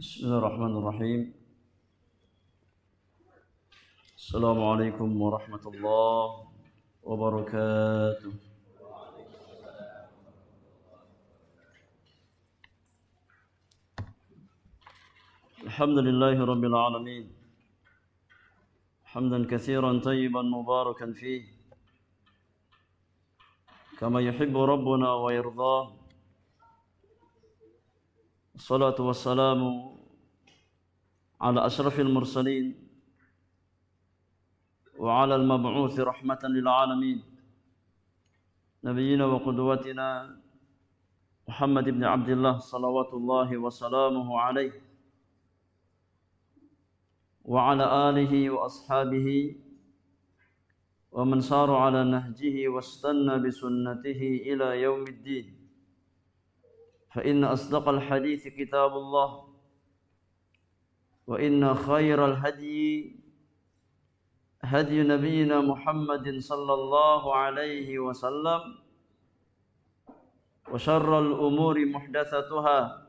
بسم الله الرحمن الرحيم السلام عليكم ورحمة الله وبركاته الحمد لله رب العالمين حمدا كثيرا طيبا مباركا فيه كما يحب ربنا ويرضاه الصلاة والسلام على أشرف المرسلين وعلى المبعوث رحمة للعالمين نبينا وقدوتنا محمد بن عبد الله صلوات الله وسلامه عليه وعلى آله وأصحابه ومن سار على نهجه واستنى بسنته إلى يوم الدين فإن أصدق الحديث كتاب الله وإن خير الهدي هدي نبينا محمد صلى الله عليه وسلم وشر الأمور محدثتها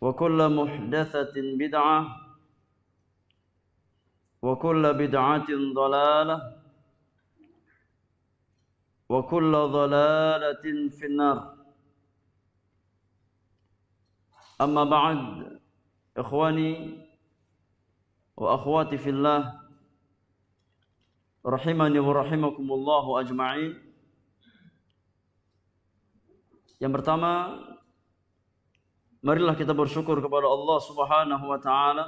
وكل محدثة بدعة وكل بدعة ضلالة وكل ضلالة في النار أما بعد إخواني وأخواتي في الله رحمني ورحمكم الله أجمعين. Yang pertama, marilah kita bersyukur kepada Allah Subhanahu wa taala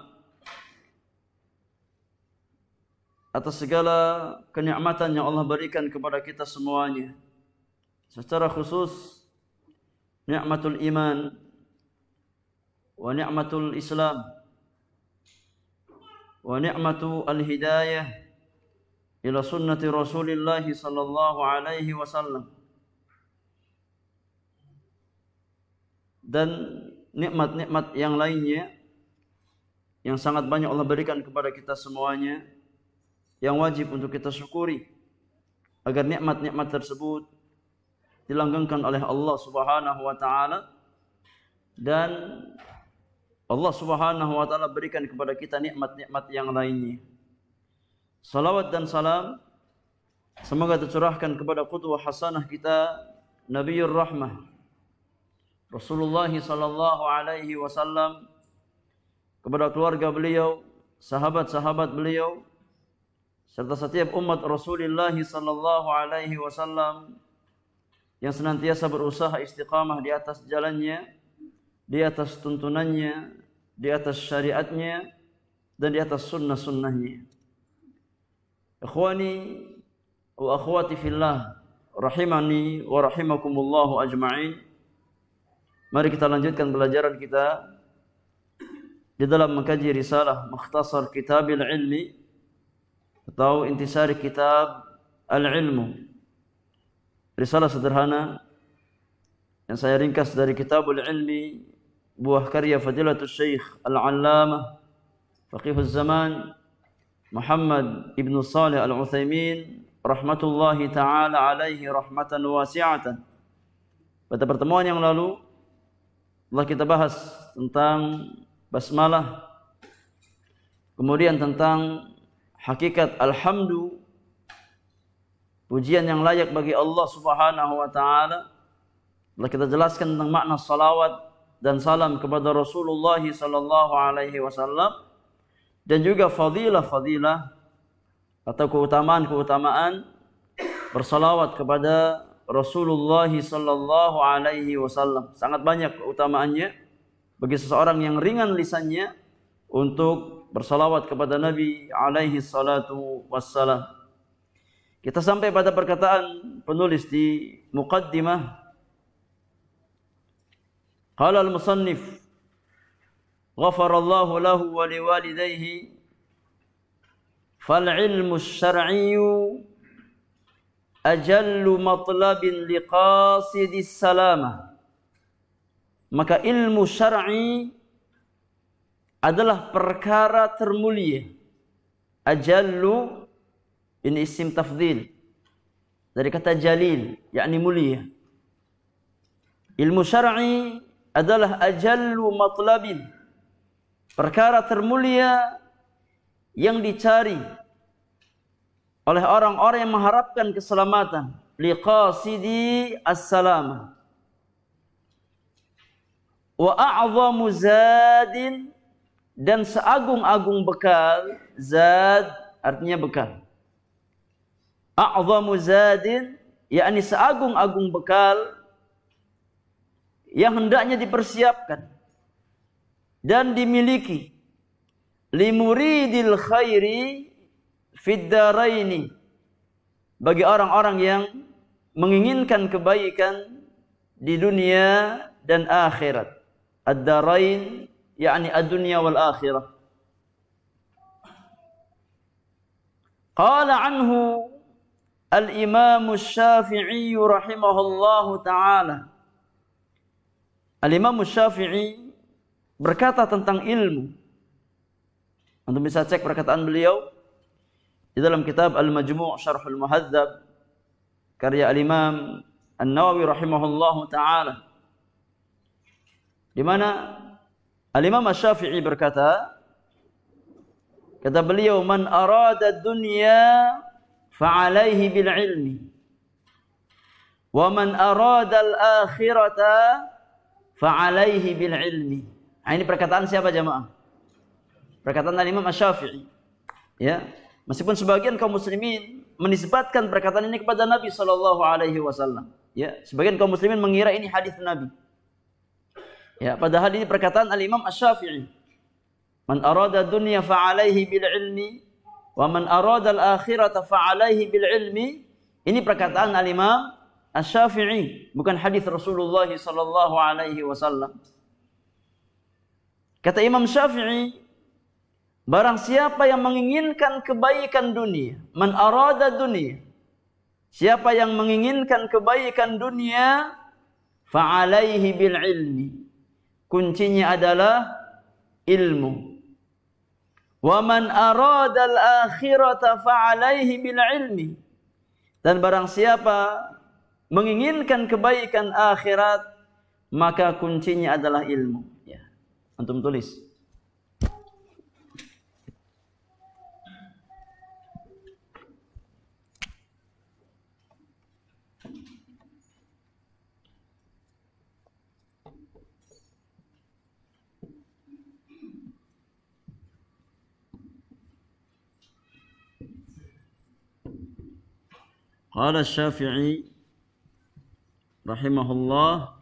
atas segala kenikmatan yang Allah berikan kepada kita semuanya. Secara khusus nikmatul iman wa ni'matul Islam wa ni'matu al-hidayah ila sunnati Rasulillah sallallahu alaihi dan nikmat-nikmat yang lainnya yang sangat banyak Allah berikan kepada kita semuanya yang wajib untuk kita syukuri agar nikmat-nikmat tersebut dilanggengkan oleh Allah Subhanahu wa taala dan Allah Subhanahu wa taala berikan kepada kita nikmat-nikmat yang lainnya. Salawat dan salam semoga tercurahkan kepada qudwah hasanah kita Nabiur Rahmah Rasulullah sallallahu alaihi wasallam kepada keluarga beliau, sahabat-sahabat beliau serta setiap umat Rasulullah sallallahu alaihi wasallam yang senantiasa berusaha istiqamah di atas jalannya di atas tuntunannya, di atas syariatnya, dan di atas sunnah-sunnahnya. Ikhwani wa akhwati fillah rahimani wa rahimakumullahu ajma'in. Mari kita lanjutkan pelajaran kita di dalam mengkaji risalah Mukhtasar Kitabil Ilmi atau Intisari Kitab Al-Ilmu. Risalah sederhana yang saya ringkas dari Kitabul Ilmi buah karya Fadilatul Syekh Al-Allamah Faqihuz Zaman Muhammad Ibn Salih Al-Uthaymin rahmatullahi taala alaihi rahmatan wasi'atan. Pada pertemuan yang lalu telah kita bahas tentang basmalah kemudian tentang hakikat alhamdu pujian yang layak bagi Allah Subhanahu wa taala telah kita jelaskan tentang makna salawat dan salam kepada Rasulullah sallallahu alaihi wasallam dan juga fadilah-fadilah atau keutamaan-keutamaan bersalawat kepada Rasulullah sallallahu alaihi wasallam. Sangat banyak keutamaannya bagi seseorang yang ringan lisannya untuk bersalawat kepada Nabi alaihi salatu wassalam. Kita sampai pada perkataan penulis di muqaddimah Qala al-musannif ghafarallahu lahu wa liwalidayhi fal ilmu syar'i ajallu matlabin liqasidis salamah maka ilmu syar'i adalah perkara termulia ajallu ini isim tafdhil dari kata jalil yakni mulia ilmu syar'i adalah ajallu matlabin perkara termulia yang dicari oleh orang-orang yang mengharapkan keselamatan liqasidi as-salama wa a'zamu zadin dan seagung-agung bekal zad artinya bekal a'zamu zadin yakni seagung-agung bekal yang hendaknya dipersiapkan dan dimiliki li muridil khairi fid daraini bagi orang-orang yang menginginkan kebaikan di dunia dan akhirat ad-darain yakni ad-dunya wal akhirah qala anhu al-imam asy-syafi'i rahimahullahu taala Al-Imam Syafi'i berkata tentang ilmu. Untuk bisa cek perkataan beliau di dalam kitab Al-Majmu' Syarhul Muhadzab karya Al-Imam An-Nawawi rahimahullah taala. Di mana Al-Imam syafii berkata, kata beliau man arada dunya fa'alaihi bil ilmi wa man arada al-akhirata fa'alaihi bil ilmi. Nah, ini perkataan siapa jamaah? Perkataan dari Imam Asy-Syafi'i. Ya. Meskipun sebagian kaum muslimin menisbatkan perkataan ini kepada Nabi sallallahu alaihi wasallam. Ya, sebagian kaum muslimin mengira ini hadis Nabi. Ya, padahal ini perkataan Al-Imam Asy-Syafi'i. Man arada dunya fa'alaihi bil ilmi wa man arada al-akhirata fa'alaihi bil ilmi. Ini perkataan Al-Imam Asy-Syafi'i, bukan hadis Rasulullah sallallahu alaihi wasallam. Kata Imam Syafi'i, barang siapa yang menginginkan kebaikan dunia, man arada dunia. Siapa yang menginginkan kebaikan dunia, fa'alaihi bil ilmi. Kuncinya adalah ilmu. Wa man arada al-akhirata fa'alaihi bil ilmi. Dan barang siapa menginginkan kebaikan akhirat, maka kuncinya adalah ilmu. Ya. Antum tulis. قال الشافعي rahimahullah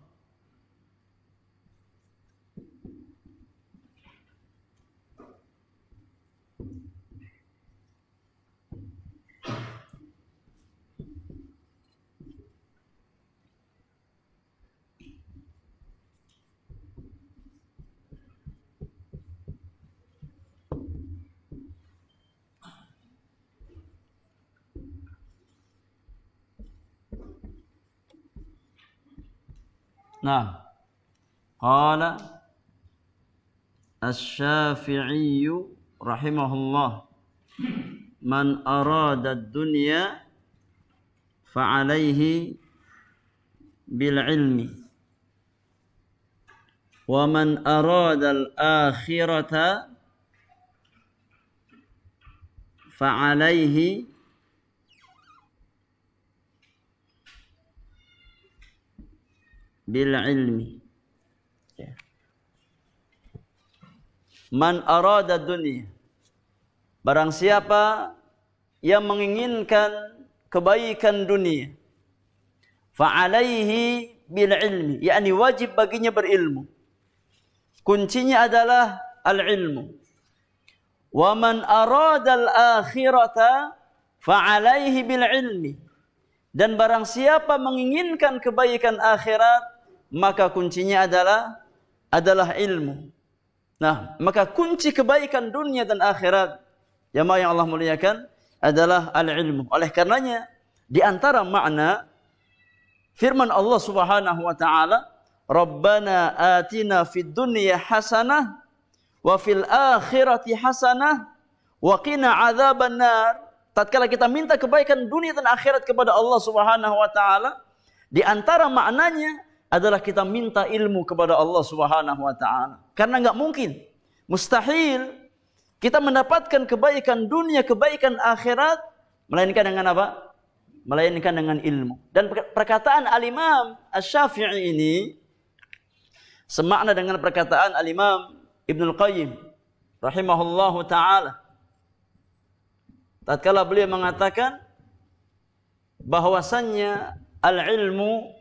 نعم قال الشافعي رحمه الله من أراد الدنيا فعليه بالعلم ومن أراد الآخرة فعليه bil ilmi ya. man arada dunia barang siapa yang menginginkan kebaikan dunia fa'alaihi bil ilmi yakni wajib baginya berilmu kuncinya adalah al ilmu wa man arada al akhirata fa'alaihi bil ilmi dan barang siapa menginginkan kebaikan akhirat maka kuncinya adalah adalah ilmu. Nah, maka kunci kebaikan dunia dan akhirat jemaah ya yang Allah muliakan adalah al-ilmu. Oleh karenanya di antara makna firman Allah Subhanahu wa taala, "Rabbana atina fid dunya hasanah wa fil akhirati hasanah wa qina adzaban nar." Tatkala kita minta kebaikan dunia dan akhirat kepada Allah Subhanahu wa taala, di antara maknanya adalah kita minta ilmu kepada Allah Subhanahu wa taala. Karena nggak mungkin, mustahil kita mendapatkan kebaikan dunia, kebaikan akhirat melainkan dengan apa? Melainkan dengan ilmu. Dan perkataan Al-Imam Asy-Syafi'i ini semakna dengan perkataan Al-Imam Ibnu Al-Qayyim rahimahullahu taala. Tatkala beliau mengatakan bahwasannya al-ilmu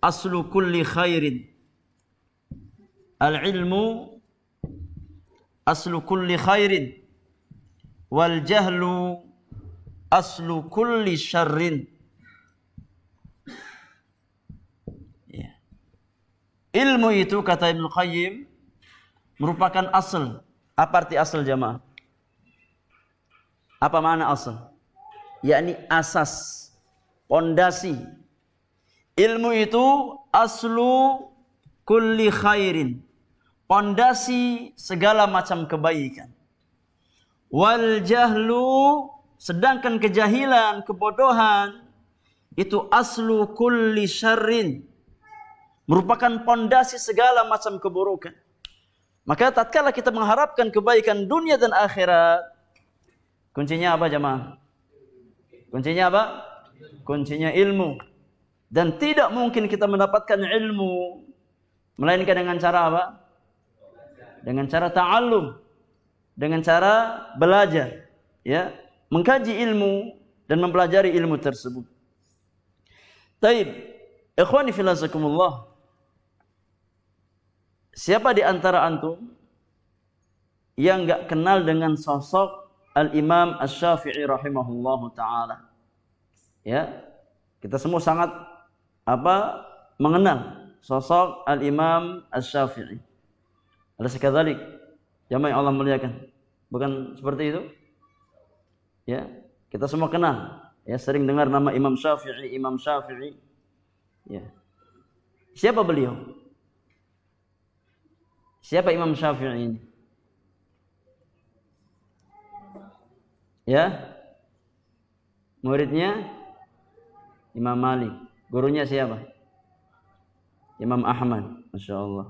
aslu kulli khairin al ilmu aslu kulli khairin wal jahlu aslu kulli syarrin ya. ilmu itu kata Ibn Qayyim merupakan asal apa arti asal jamaah apa makna asal yakni asas pondasi Ilmu itu aslu kulli khairin. Pondasi segala macam kebaikan. Wal jahlu sedangkan kejahilan, kebodohan itu aslu kulli syarrin. Merupakan pondasi segala macam keburukan. Maka tatkala kita mengharapkan kebaikan dunia dan akhirat, kuncinya apa jemaah? Kuncinya apa? Kuncinya ilmu. Dan tidak mungkin kita mendapatkan ilmu melainkan dengan cara apa? Dengan cara ta'allum, dengan cara belajar, ya, mengkaji ilmu dan mempelajari ilmu tersebut. Taib, ikhwani filazakumullah. Siapa di antara antum yang enggak kenal dengan sosok Al-Imam Asy-Syafi'i rahimahullahu taala? Ya. Kita semua sangat apa mengenal sosok Al-Imam Asy-Syafi'i. Ada sekadalik jamaah yang Allah muliakan. Bukan seperti itu? Ya, kita semua kenal. Ya, sering dengar nama Imam Syafi'i, Imam Syafi'i. Ya. Siapa beliau? Siapa Imam Syafi'i ini? Ya. Muridnya Imam Malik. Gurunya siapa? Imam Ahmad, Masya Allah.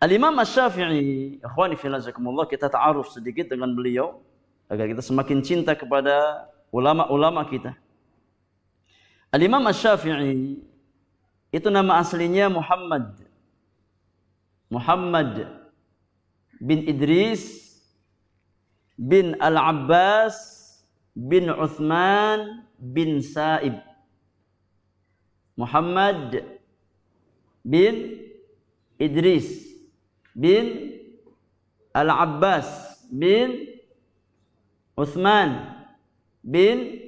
Al-Imam Asy-Syafi'i, ikhwani filazakumullah, kita ta'aruf sedikit dengan beliau agar kita semakin cinta kepada ulama-ulama kita. Al-Imam Asy-Syafi'i itu nama aslinya Muhammad Muhammad bin Idris bin Al-Abbas bin Uthman bin Saib Muhammad bin Idris bin Al-Abbas bin Uthman bin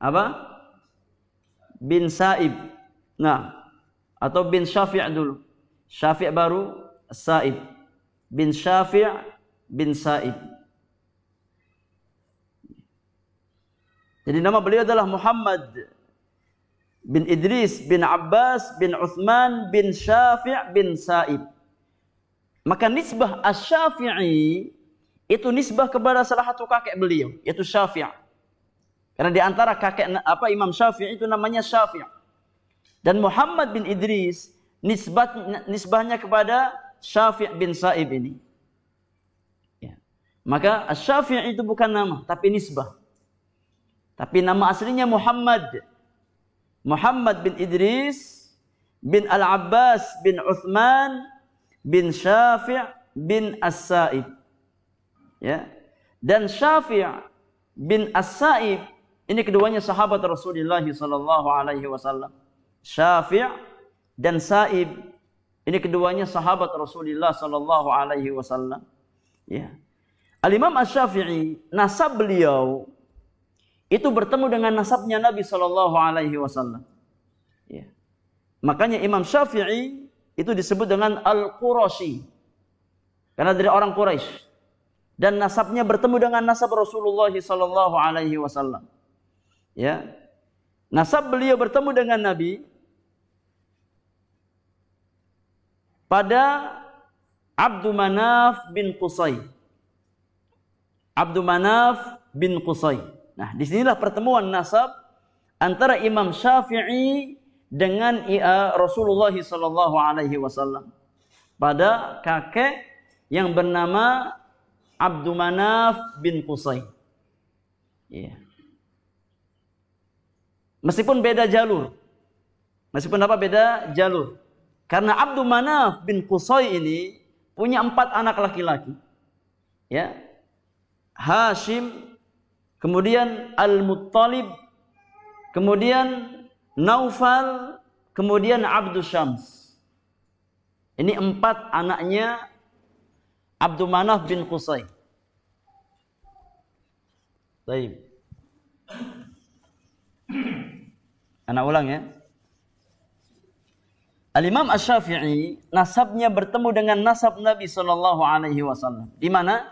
apa? bin Saib. Nah, atau bin Syafi' dulu. Syafi' baru Saib. Bin Syafi' bin Saib. Jadi nama beliau adalah Muhammad bin Idris bin Abbas bin Uthman bin Syafi' bin Sa'ib. Maka nisbah Asy-Syafi'i itu nisbah kepada salah satu kakek beliau yaitu Syafi'. Karena di antara kakek apa Imam Syafi'i itu namanya Syafi'. Dan Muhammad bin Idris nisbat nisbahnya kepada Syafi' bin Sa'ib ini. Ya. Maka Asy-Syafi' itu bukan nama tapi nisbah. Tapi nama aslinya Muhammad. Muhammad bin Idris bin Al-Abbas bin Uthman bin Syafi' bin As-Sa'ib. Ya. Dan Syafi' bin As-Sa'ib ini keduanya sahabat Rasulullah sallallahu alaihi wasallam. Syafi' dan Sa'ib ini keduanya sahabat Rasulullah sallallahu alaihi wasallam. Ya. Al-Imam Asy-Syafi'i nasab beliau itu bertemu dengan nasabnya Nabi Shallallahu Alaihi Wasallam. Ya. Makanya Imam Syafi'i itu disebut dengan al Qurashi karena dari orang Quraisy dan nasabnya bertemu dengan nasab Rasulullah Shallallahu Alaihi Wasallam. Ya, nasab beliau bertemu dengan Nabi pada Abdul Manaf bin Qusay. Abdul Manaf bin Qusay. Nah, disinilah pertemuan nasab antara Imam Syafi'i dengan Rasulullah Sallallahu Alaihi Wasallam pada kakek yang bernama Abdul Manaf bin Qusay. Iya. Meskipun beda jalur, meskipun apa beda jalur, karena Abdul Manaf bin Qusay ini punya empat anak laki-laki, ya Hashim, kemudian Al-Muttalib, kemudian Naufal, kemudian Abdus Syams. Ini empat anaknya Abdul Manaf bin Qusay. Baik. Anak ulang ya. Al-Imam Asy-Syafi'i nasabnya bertemu dengan nasab Nabi sallallahu alaihi wasallam. Di mana?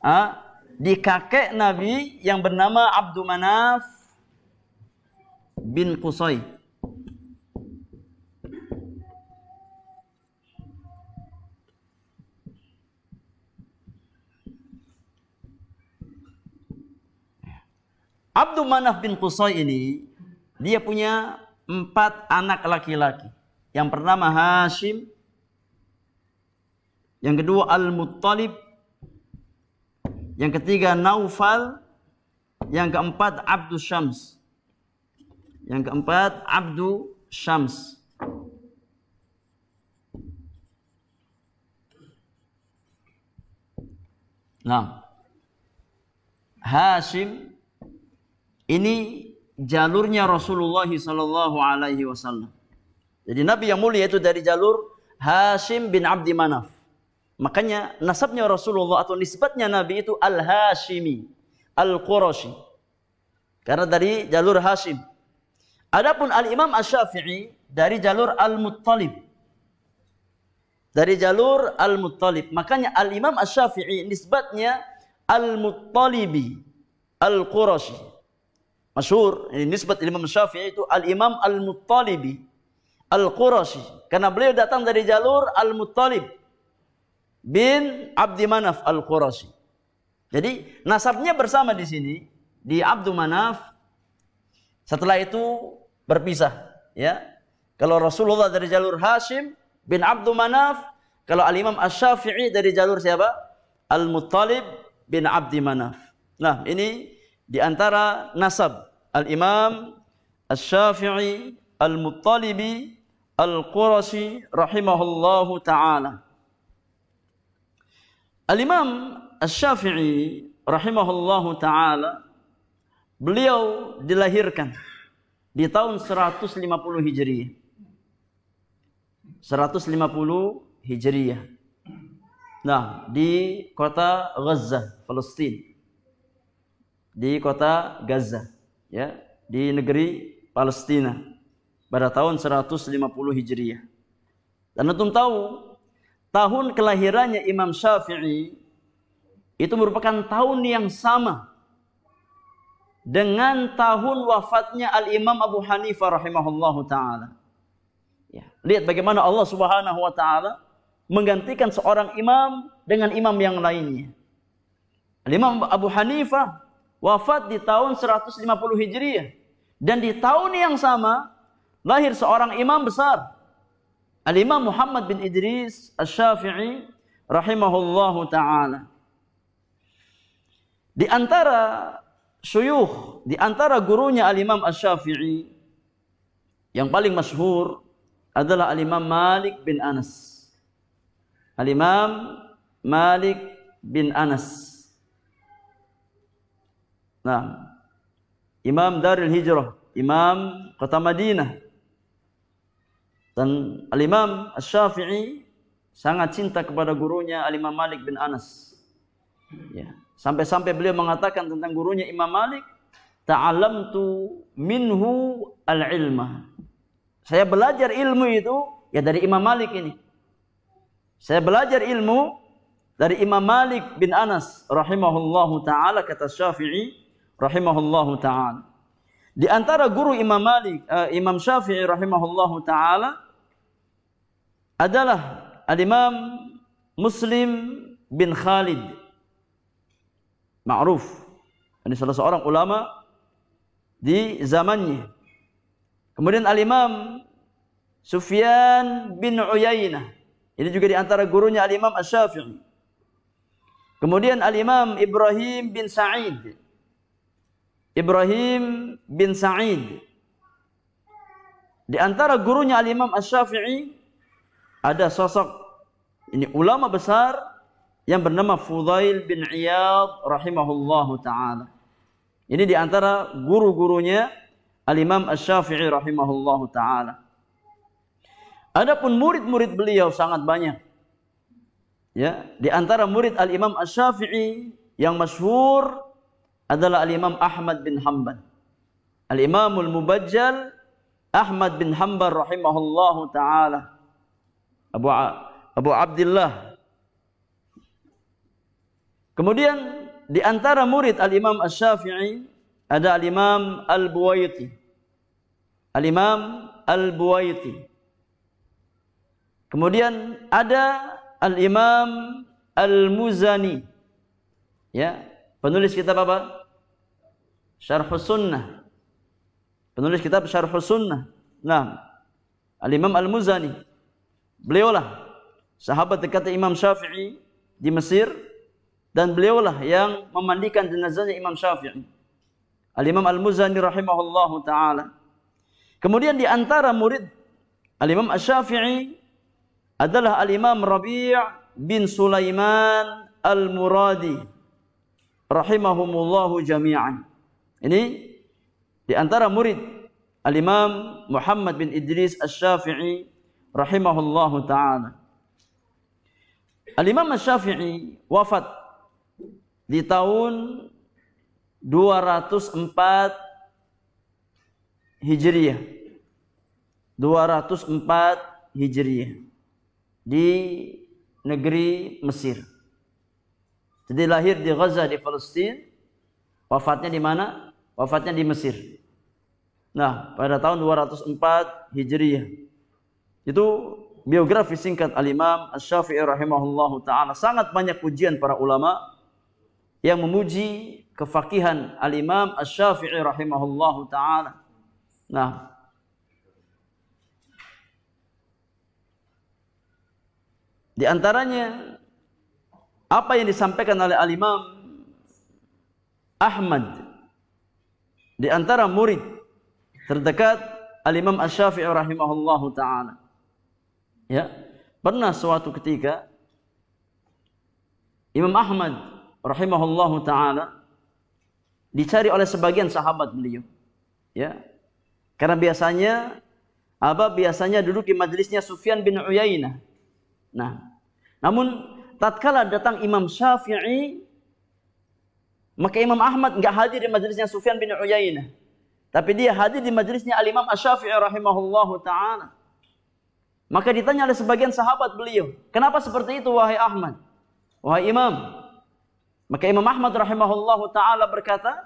Ah, di kakek Nabi yang bernama Abdul Manaf bin Qusay. Abdul Manaf bin Qusay ini dia punya empat anak laki-laki. Yang pertama Hashim, yang kedua Al-Muttalib, yang ketiga Naufal. Yang keempat Abdul Syams. Yang keempat Abdu Syams. Nah, Hashim ini jalurnya Rasulullah Sallallahu Alaihi Wasallam. Jadi Nabi yang mulia itu dari jalur Hashim bin Abdi Manaf. Makanya nasabnya Rasulullah atau nisbatnya Nabi itu Al-Hashimi, Al-Qurashi. Karena dari jalur Hashim. Adapun Al-Imam ash-Shafi'i dari jalur Al-Muttalib. Dari jalur Al-Muttalib. Makanya Al-Imam ash-Shafi'i nisbatnya Al-Muttalibi, Al-Qurashi. Masyur. ini nisbat Imam Syafi'i itu Al-Imam Al-Muttalibi, Al-Qurashi. Karena beliau datang dari jalur Al-Muttalib bin Abdi Manaf Al-Qurashi. Jadi nasabnya bersama di sini di Abdu Manaf. Setelah itu berpisah, ya. Kalau Rasulullah dari jalur Hashim bin Abdu Manaf, kalau Al-Imam Ash-Shafi'i dari jalur siapa? Al-Muttalib bin Abdi Manaf. Nah, ini di antara nasab Al-Imam Ash-Shafi'i, Al-Muttalibi Al-Qurashi rahimahullahu taala. Al-Imam al syafii rahimahullahu taala beliau dilahirkan di tahun 150 Hijriah. 150 Hijriah. Nah, di kota Gaza, Palestina. Di kota Gaza, ya, di negeri Palestina pada tahun 150 Hijriah. Dan antum tahu tahun kelahirannya Imam Syafi'i itu merupakan tahun yang sama dengan tahun wafatnya Al-Imam Abu Hanifah rahimahullahu taala. Ya, lihat bagaimana Allah Subhanahu wa taala menggantikan seorang imam dengan imam yang lainnya. Al-Imam Abu Hanifah wafat di tahun 150 Hijriah dan di tahun yang sama lahir seorang imam besar Al-Imam Muhammad bin Idris al syafii rahimahullahu taala. Di antara syuyukh, di antara gurunya Al-Imam Asy-Syafi'i yang paling masyhur adalah Al-Imam Malik bin Anas. Al-Imam Malik bin Anas. Nah, Imam Darul Hijrah, Imam kota Madinah, dan Al-Imam syafii sangat cinta kepada gurunya Al-Imam Malik bin Anas. Ya. Sampai-sampai beliau mengatakan tentang gurunya Imam Malik, ta'allamtu minhu al-ilma. Saya belajar ilmu itu ya dari Imam Malik ini. Saya belajar ilmu dari Imam Malik bin Anas rahimahullahu taala kata Syafi'i rahimahullahu taala. Di antara guru Imam Malik uh, Imam Syafi'i rahimahullahu taala adalah Al-Imam Muslim bin Khalid ma'ruf ini salah seorang ulama di zamannya kemudian al-imam Sufyan bin Uyainah ini juga di antara gurunya al-imam Asy-Syafi'i kemudian al-imam Ibrahim bin Sa'id Ibrahim bin Sa'id di antara gurunya al-imam Asy-Syafi'i ada sosok ini ulama besar yang bernama Fudail bin Iyad rahimahullahu taala. Ini di antara guru-gurunya Al-Imam Asy-Syafi'i rahimahullahu taala. Adapun murid-murid beliau sangat banyak. Ya, di antara murid Al-Imam Asy-Syafi'i yang masyhur adalah Al-Imam Ahmad bin Hanbal. Al-Imamul Mubajjal Ahmad bin Hanbal rahimahullahu taala. Abu Abu Abdullah. Kemudian di antara murid Al-Imam Asy-Syafi'i ada Al-Imam Al-Buwaiti. Al-Imam Al-Buwaiti. Kemudian ada Al-Imam Al-Muzani. Ya, penulis kitab apa? Syarh Sunnah. Penulis kitab Syarh Sunnah. Nah, Al-Imam Al-Muzani. Beliaulah sahabat dekat Imam Syafi'i di Mesir dan beliaulah yang memandikan jenazahnya Imam Syafi'i. Al-Imam Al-Muzani rahimahullahu taala. Kemudian di antara murid Al-Imam Asy-Syafi'i adalah Al-Imam Rabi' bin Sulaiman Al-Muradi rahimahumullahu jami'an. Ini di antara murid Al-Imam Muhammad bin Idris Asy-Syafi'i rahimahullahu taala. Al-Imam Syafi'i wafat di tahun 204 Hijriah. 204 Hijriah di negeri Mesir. Jadi lahir di Gaza di Palestina, wafatnya di mana? Wafatnya di Mesir. Nah, pada tahun 204 Hijriah. Itu biografi singkat Al-Imam Asy-Syafi'i rahimahullahu taala sangat banyak pujian para ulama yang memuji kefakihan Al-Imam Asy-Syafi'i rahimahullahu taala. Nah, di antaranya apa yang disampaikan oleh Al-Imam Ahmad di antara murid terdekat Al-Imam Asy-Syafi'i rahimahullahu taala. Ya, pernah suatu ketika Imam Ahmad rahimahullahu taala dicari oleh sebagian sahabat beliau. Ya. Karena biasanya apa biasanya duduk di majelisnya Sufyan bin Uyainah. Nah, namun tatkala datang Imam Syafi'i maka Imam Ahmad enggak hadir di majelisnya Sufyan bin Uyainah. Tapi dia hadir di majelisnya Al-Imam Asy-Syafi'i rahimahullahu taala. Maka ditanya oleh sebagian sahabat beliau, kenapa seperti itu wahai Ahmad? Wahai Imam. Maka Imam Ahmad rahimahullahu ta'ala berkata,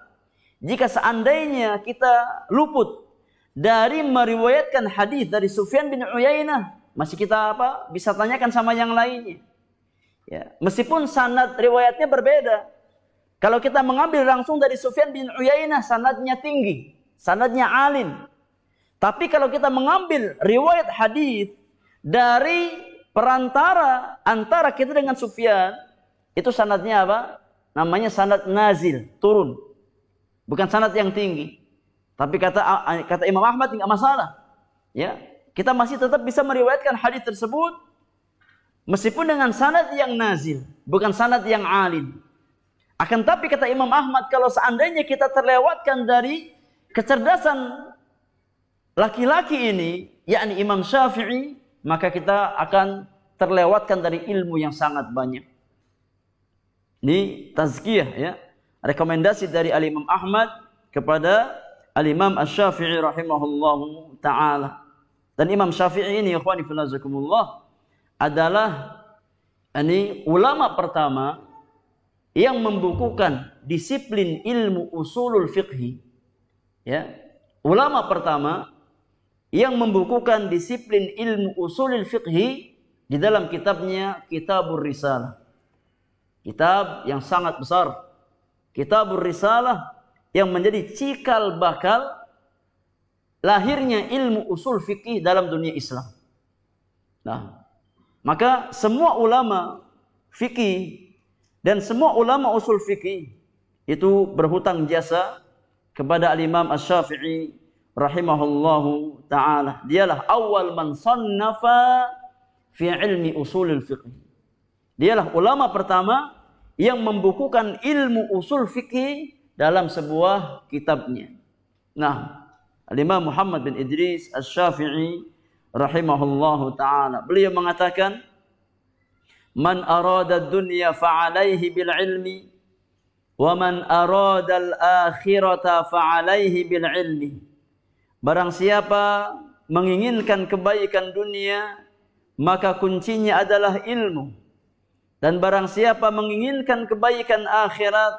jika seandainya kita luput dari meriwayatkan hadis dari Sufyan bin Uyainah, masih kita apa? Bisa tanyakan sama yang lainnya. Ya, meskipun sanad riwayatnya berbeda. Kalau kita mengambil langsung dari Sufyan bin Uyainah, sanadnya tinggi, sanadnya alim. Tapi kalau kita mengambil riwayat hadis dari perantara antara kita dengan Sufyan itu sanadnya apa? Namanya sanad nazil, turun. Bukan sanad yang tinggi. Tapi kata kata Imam Ahmad tidak masalah. Ya, kita masih tetap bisa meriwayatkan hadis tersebut meskipun dengan sanad yang nazil, bukan sanad yang alim. Akan tapi kata Imam Ahmad kalau seandainya kita terlewatkan dari kecerdasan laki-laki ini, yakni Imam Syafi'i maka kita akan terlewatkan dari ilmu yang sangat banyak. Ini tazkiyah ya. Rekomendasi dari Al-Imam Ahmad kepada Al-Imam Asy-Syafi'i rahimahullahu taala. Dan Imam Syafi'i ini ikhwani fillah adalah ini ulama pertama yang membukukan disiplin ilmu usulul fiqhi ya. Ulama pertama yang membukukan disiplin ilmu usulil fiqhi di dalam kitabnya Kitabur Risalah. Kitab yang sangat besar. Kitabur Risalah yang menjadi cikal bakal lahirnya ilmu usul fikih dalam dunia Islam. Nah, maka semua ulama fikih dan semua ulama usul fikih itu berhutang jasa kepada Al-Imam Asy-Syafi'i, rahimahullahu taala. Dialah awal man sannafa fi ilmi usulul fiqh. Dialah ulama pertama yang membukukan ilmu usul fikih dalam sebuah kitabnya. Nah, Imam Muhammad bin Idris Asy-Syafi'i rahimahullahu taala. Beliau mengatakan, "Man arada dunya fa'alaihi bil ilmi wa man arada al-akhirata fa'alaihi bil ilmi." Barang siapa menginginkan kebaikan dunia, maka kuncinya adalah ilmu. Dan barang siapa menginginkan kebaikan akhirat,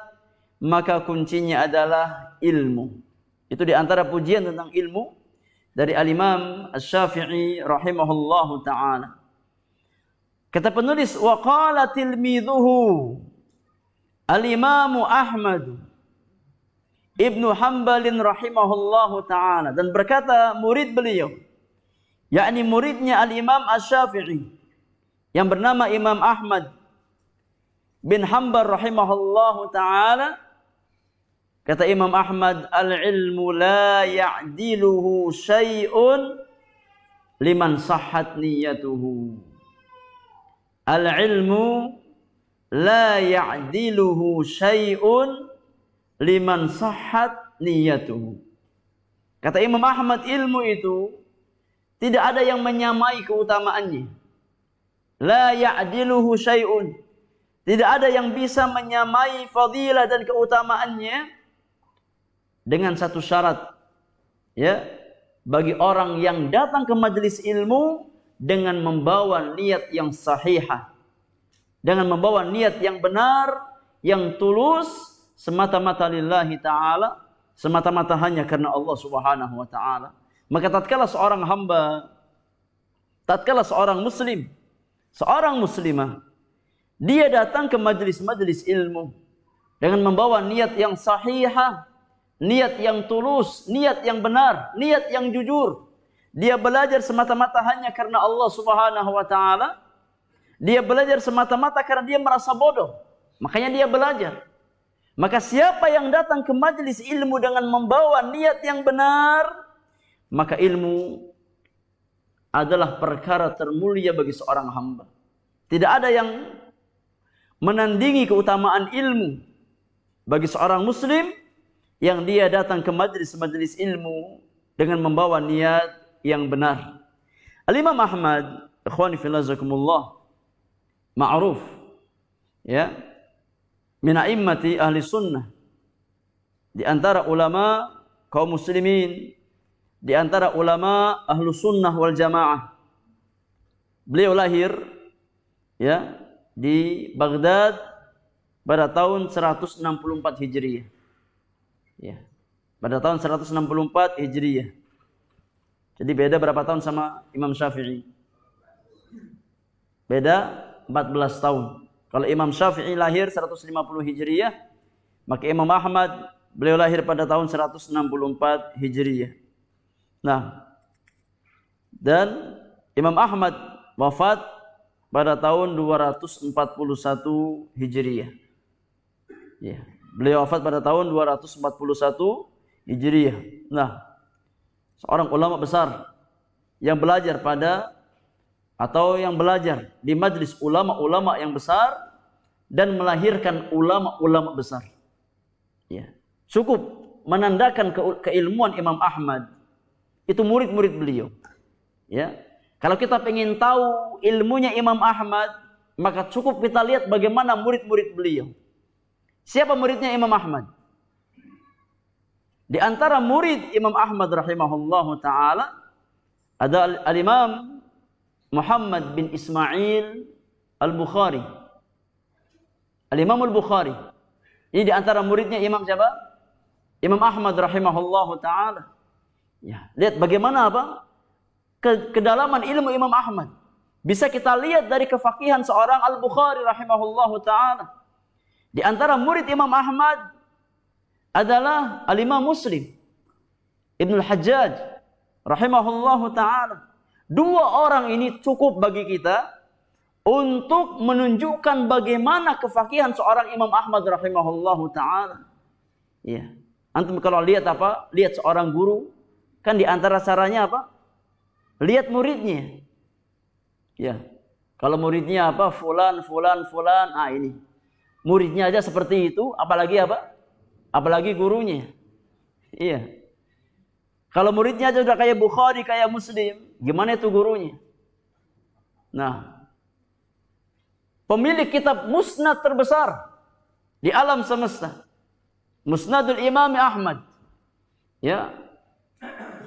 maka kuncinya adalah ilmu. Itu di antara pujian tentang ilmu dari Al-Imam Asy-Syafi'i rahimahullahu taala. Kata penulis waqala tilmidhuhu Al-Imam Ahmad Ibnu Hambalin rahimahullahu taala dan berkata murid beliau yakni muridnya Al-Imam Asy-Syafi'i yang bernama Imam Ahmad bin Hambar rahimahullahu taala kata Imam Ahmad al-ilmu la ya'diluhu syai'un liman sahhat niyatuhu al-ilmu la ya'diluhu syai'un liman sahat niyatuhu. Kata Imam Ahmad ilmu itu tidak ada yang menyamai keutamaannya. La ya'diluhu syai'un. Tidak ada yang bisa menyamai fadilah dan keutamaannya dengan satu syarat. Ya, bagi orang yang datang ke majelis ilmu dengan membawa niat yang sahihah. Dengan membawa niat yang benar, yang tulus semata-mata lillahi taala, semata-mata hanya karena Allah Subhanahu wa taala. Maka tatkala seorang hamba, tatkala seorang muslim, seorang muslimah dia datang ke majelis-majelis ilmu dengan membawa niat yang sahihah, niat yang tulus, niat yang benar, niat yang jujur. Dia belajar semata-mata hanya karena Allah Subhanahu wa taala. Dia belajar semata-mata karena dia merasa bodoh. Makanya dia belajar. Maka siapa yang datang ke majelis ilmu dengan membawa niat yang benar, maka ilmu adalah perkara termulia bagi seorang hamba. Tidak ada yang menandingi keutamaan ilmu bagi seorang muslim yang dia datang ke majelis-majelis ilmu dengan membawa niat yang benar. Al-Imam Ahmad, ikhwani fillah ma'ruf. Ya, min a'immati ahli sunnah di antara ulama kaum muslimin di antara ulama ahlu sunnah wal jamaah beliau lahir ya di Baghdad pada tahun 164 Hijriah ya pada tahun 164 Hijriah jadi beda berapa tahun sama Imam Syafi'i beda 14 tahun kalau Imam Syafi'i lahir 150 Hijriyah, maka Imam Ahmad beliau lahir pada tahun 164 Hijriyah. Nah, dan Imam Ahmad wafat pada tahun 241 Hijriyah. Ya, beliau wafat pada tahun 241 Hijriyah. Nah, seorang ulama besar yang belajar pada atau yang belajar di majlis ulama-ulama yang besar dan melahirkan ulama-ulama besar. Ya. Cukup menandakan ke keilmuan Imam Ahmad itu murid-murid beliau. Ya. Kalau kita ingin tahu ilmunya Imam Ahmad, maka cukup kita lihat bagaimana murid-murid beliau. Siapa muridnya Imam Ahmad? Di antara murid Imam Ahmad rahimahullahu taala ada Al-Imam Muhammad bin Ismail Al-Bukhari Al-Imam Al-Bukhari. Ini di antara muridnya Imam siapa? Imam Ahmad rahimahullahu taala. Ya, lihat bagaimana apa? kedalaman ilmu Imam Ahmad. Bisa kita lihat dari kefakihan seorang Al-Bukhari rahimahullahu taala. Di antara murid Imam Ahmad adalah Al-Imam Muslim Ibnu Al-Hajjaj rahimahullahu taala. Dua orang ini cukup bagi kita untuk menunjukkan bagaimana kefakihan seorang Imam Ahmad rahimahullahu taala. Iya. Antum kalau lihat apa? Lihat seorang guru kan di antara caranya apa? Lihat muridnya. Ya. Kalau muridnya apa? Fulan, fulan, fulan. Ah ini. Muridnya aja seperti itu, apalagi apa? Apalagi gurunya. Iya. Kalau muridnya aja udah kayak Bukhari, kayak Muslim, gimana itu gurunya? Nah, Pemilik kitab musnad terbesar di alam semesta. Musnadul Imam Ahmad. Ya.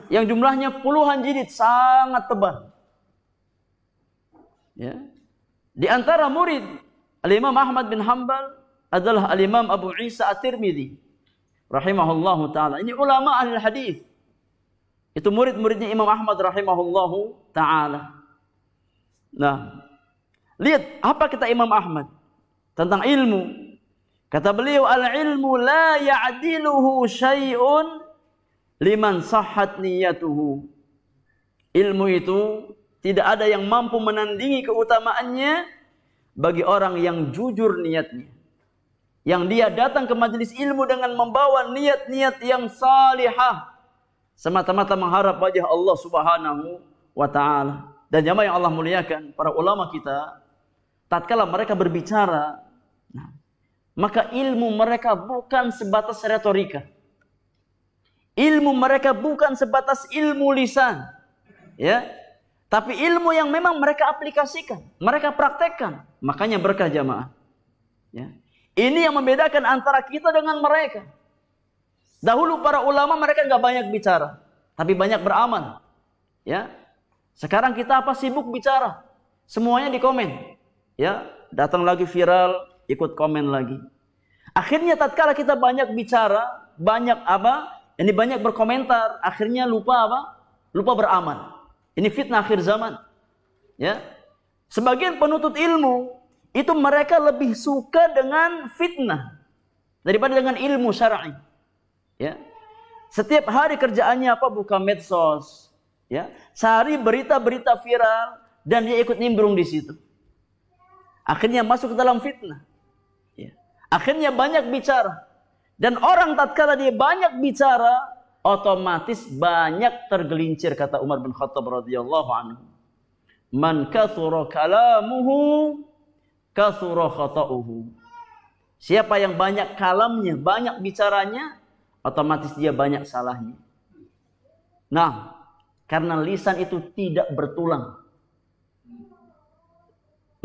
Yang jumlahnya puluhan jilid sangat tebal. Ya. Di antara murid Al-Imam Ahmad bin Hanbal adalah Al-Imam Abu Isa At-Tirmidzi rahimahullahu taala. Ini ulama ahli hadis. Itu murid-muridnya Imam Ahmad rahimahullahu taala. Nah, Lihat apa kata Imam Ahmad tentang ilmu. Kata beliau al-ilmu la ya'diluhu syai'un liman sahhat niyatuhu. Ilmu itu tidak ada yang mampu menandingi keutamaannya bagi orang yang jujur niatnya. Yang dia datang ke majelis ilmu dengan membawa niat-niat yang salihah semata-mata mengharap wajah Allah Subhanahu wa taala. Dan jamaah yang Allah muliakan, para ulama kita tatkala mereka berbicara, nah, maka ilmu mereka bukan sebatas retorika. Ilmu mereka bukan sebatas ilmu lisan. Ya. Tapi ilmu yang memang mereka aplikasikan, mereka praktekkan. Makanya berkah jamaah. Ya. Ini yang membedakan antara kita dengan mereka. Dahulu para ulama mereka nggak banyak bicara, tapi banyak beramal. Ya. Sekarang kita apa sibuk bicara? Semuanya dikomen ya datang lagi viral, ikut komen lagi. Akhirnya tatkala kita banyak bicara, banyak apa? Ini banyak berkomentar, akhirnya lupa apa? Lupa beramal. Ini fitnah akhir zaman. Ya. Sebagian penuntut ilmu itu mereka lebih suka dengan fitnah daripada dengan ilmu syar'i. Ya. Setiap hari kerjaannya apa? Buka medsos. Ya. Sehari berita-berita viral dan dia ikut nimbrung di situ. Akhirnya masuk ke dalam fitnah. Ya. Akhirnya banyak bicara. Dan orang tatkala dia banyak bicara, otomatis banyak tergelincir kata Umar bin Khattab radhiyallahu anhu. Man kathura kalamuhu kathura khata'uhu. Siapa yang banyak kalamnya, banyak bicaranya, otomatis dia banyak salahnya. Nah, karena lisan itu tidak bertulang.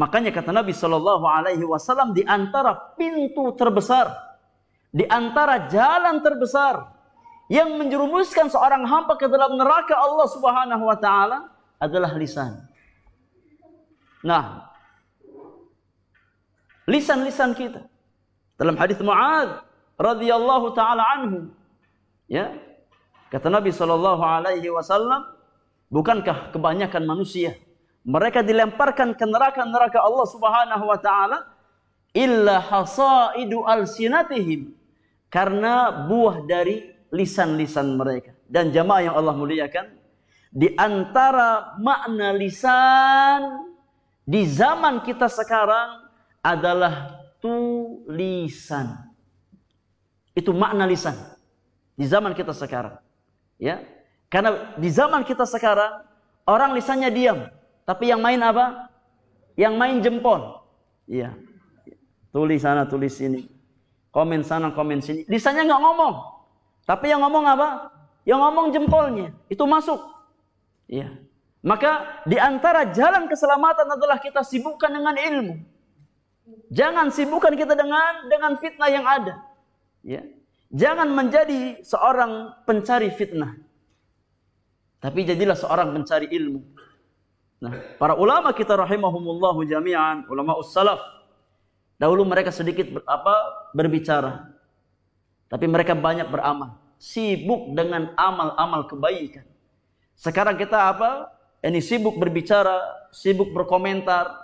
Makanya kata Nabi Shallallahu Alaihi Wasallam di antara pintu terbesar, di antara jalan terbesar yang menjerumuskan seorang hamba ke dalam neraka Allah Subhanahu Wa Taala adalah lisan. Nah, lisan-lisan kita dalam hadis Muad radhiyallahu taala anhu, ya kata Nabi Shallallahu Alaihi Wasallam, bukankah kebanyakan manusia mereka dilemparkan ke neraka-neraka Allah Subhanahu wa taala illa hasaidu alsinatihim karena buah dari lisan-lisan mereka. Dan jamaah yang Allah muliakan di antara makna lisan di zaman kita sekarang adalah tulisan. Itu makna lisan di zaman kita sekarang. Ya. Karena di zaman kita sekarang orang lisannya diam. Tapi yang main apa? Yang main jempol. Iya. Tulis sana, tulis sini. Komen sana, komen sini. Lisannya nggak ngomong. Tapi yang ngomong apa? Yang ngomong jempolnya. Itu masuk. Iya. Maka di antara jalan keselamatan adalah kita sibukkan dengan ilmu. Jangan sibukkan kita dengan dengan fitnah yang ada. Ya. Jangan menjadi seorang pencari fitnah. Tapi jadilah seorang pencari ilmu. Nah, para ulama kita rahimahumullahu jami'an, ulama ussalaf dahulu mereka sedikit ber, apa berbicara. Tapi mereka banyak beramal, sibuk dengan amal-amal kebaikan. Sekarang kita apa? Ini sibuk berbicara, sibuk berkomentar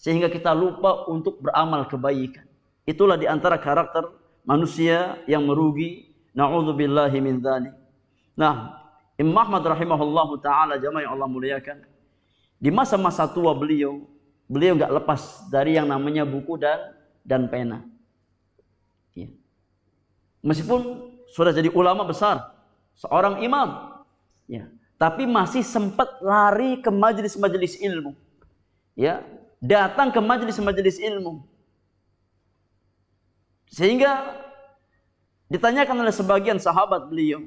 sehingga kita lupa untuk beramal kebaikan. Itulah di antara karakter manusia yang merugi. Nauzubillahi min dzalik. Nah, Imam Ahmad rahimahullahu taala jamaah Allah muliakan di masa-masa tua beliau, beliau nggak lepas dari yang namanya buku dan dan pena. Ya. Meskipun sudah jadi ulama besar, seorang imam, ya, tapi masih sempat lari ke majelis-majelis ilmu. Ya, datang ke majelis-majelis ilmu. Sehingga ditanyakan oleh sebagian sahabat beliau,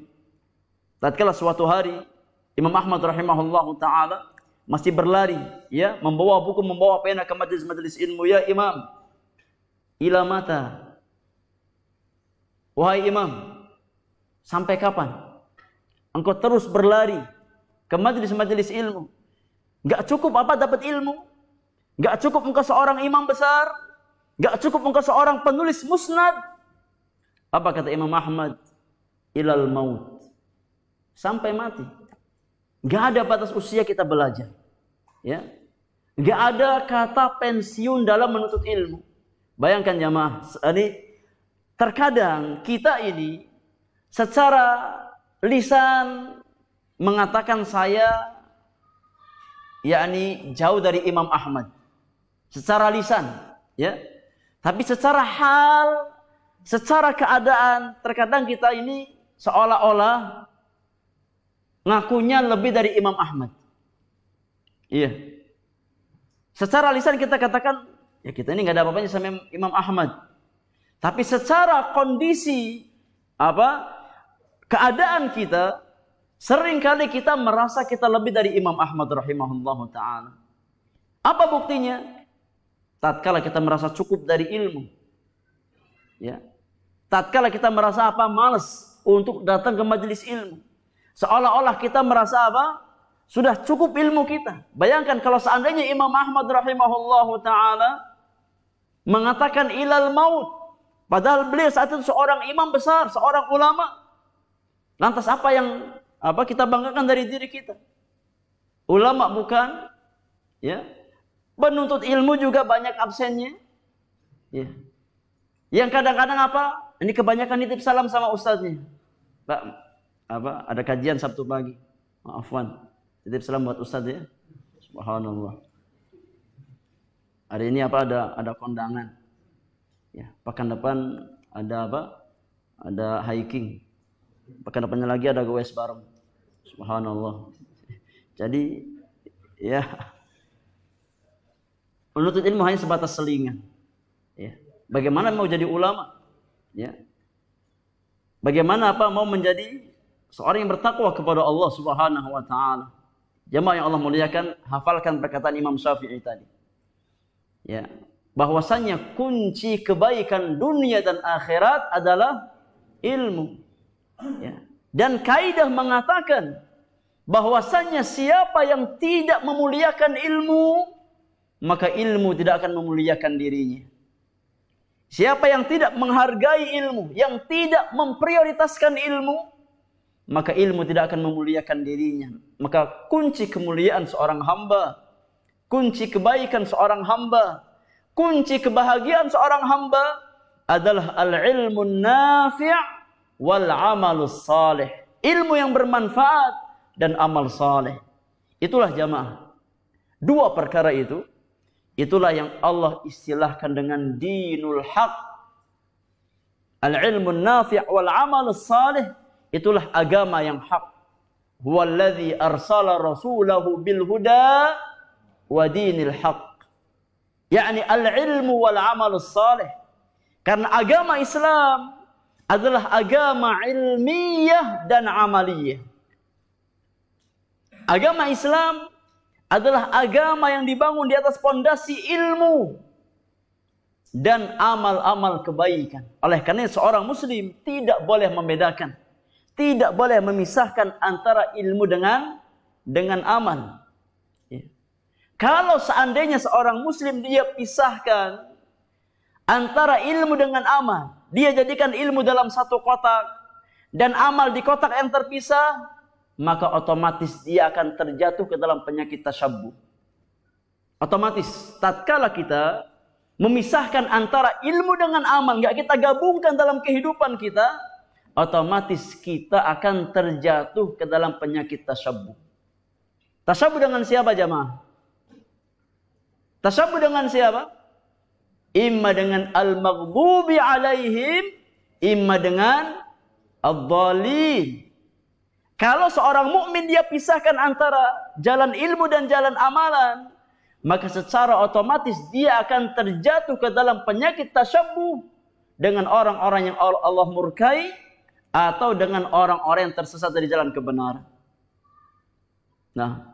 tatkala suatu hari Imam Ahmad rahimahullah taala masih berlari ya membawa buku membawa pena ke majelis-majelis ilmu ya imam ila mata wahai imam sampai kapan engkau terus berlari ke majelis-majelis ilmu enggak cukup apa dapat ilmu enggak cukup engkau seorang imam besar enggak cukup engkau seorang penulis musnad apa kata Imam Ahmad ilal maut sampai mati Gak ada batas usia kita belajar. Ya. Gak ada kata pensiun dalam menuntut ilmu. Bayangkan jamaah, ini terkadang kita ini secara lisan mengatakan saya yakni jauh dari Imam Ahmad. Secara lisan, ya. Tapi secara hal, secara keadaan terkadang kita ini seolah-olah ngakunya lebih dari Imam Ahmad. Iya. Secara lisan kita katakan, ya kita ini nggak ada apa-apanya sama Imam Ahmad. Tapi secara kondisi apa keadaan kita, seringkali kita merasa kita lebih dari Imam Ahmad rahimahullah taala. Apa buktinya? Tatkala kita merasa cukup dari ilmu. Ya. Tatkala kita merasa apa? Males untuk datang ke majelis ilmu. Seolah-olah kita merasa apa? Sudah cukup ilmu kita. Bayangkan kalau seandainya Imam Ahmad rahimahullahu taala mengatakan ilal maut padahal beliau saat itu seorang imam besar, seorang ulama. Lantas apa yang apa kita banggakan dari diri kita? Ulama bukan ya. Penuntut ilmu juga banyak absennya. Ya. Yang kadang-kadang apa? Ini kebanyakan nitip salam sama ustaznya. Pak, apa ada kajian Sabtu pagi. maafkan, Titip salam buat Ustaz ya. Subhanallah. Hari ini apa ada ada kondangan. Ya, pekan depan ada apa? Ada hiking. Pekan depannya lagi ada goes bareng. Subhanallah. Jadi ya menuntut ilmu hanya sebatas selingan. Ya. Bagaimana mau jadi ulama? Ya. Bagaimana apa mau menjadi Seorang yang bertakwa kepada Allah Subhanahu wa taala. Jemaah yang Allah muliakan, hafalkan perkataan Imam Syafi'i tadi. Ya, bahwasannya kunci kebaikan dunia dan akhirat adalah ilmu. Ya. Dan kaidah mengatakan bahwasannya siapa yang tidak memuliakan ilmu, maka ilmu tidak akan memuliakan dirinya. Siapa yang tidak menghargai ilmu, yang tidak memprioritaskan ilmu, maka ilmu tidak akan memuliakan dirinya. Maka kunci kemuliaan seorang hamba, kunci kebaikan seorang hamba, kunci kebahagiaan seorang hamba adalah al-ilmu nafi' wal amalus salih. Ilmu yang bermanfaat dan amal saleh. Itulah jamaah. Dua perkara itu itulah yang Allah istilahkan dengan dinul haq. Al-ilmu nafi' wal amalus salih Itulah agama yang hak. Huwallazi arsala rasulahu bil huda wa dinil haq. Yani al-ilmu wal amal salih. Karena agama Islam adalah agama ilmiah dan amaliyah. Agama Islam adalah agama yang dibangun di atas pondasi ilmu dan amal-amal kebaikan. Oleh karena seorang muslim tidak boleh membedakan tidak boleh memisahkan antara ilmu dengan dengan amal. Ya. Kalau seandainya seorang muslim dia pisahkan antara ilmu dengan amal, dia jadikan ilmu dalam satu kotak dan amal di kotak yang terpisah, maka otomatis dia akan terjatuh ke dalam penyakit tasyabuh. Otomatis tatkala kita memisahkan antara ilmu dengan amal, nggak kita gabungkan dalam kehidupan kita, otomatis kita akan terjatuh ke dalam penyakit tasabuh. Tasabuh dengan siapa jamaah? Tasabuh dengan siapa? Imma dengan al-maghdubi alaihim, imma dengan ad-dhalin. Kalau seorang mukmin dia pisahkan antara jalan ilmu dan jalan amalan, maka secara otomatis dia akan terjatuh ke dalam penyakit tasabuh dengan orang-orang yang Allah murkai atau dengan orang-orang yang tersesat dari jalan kebenaran. Nah,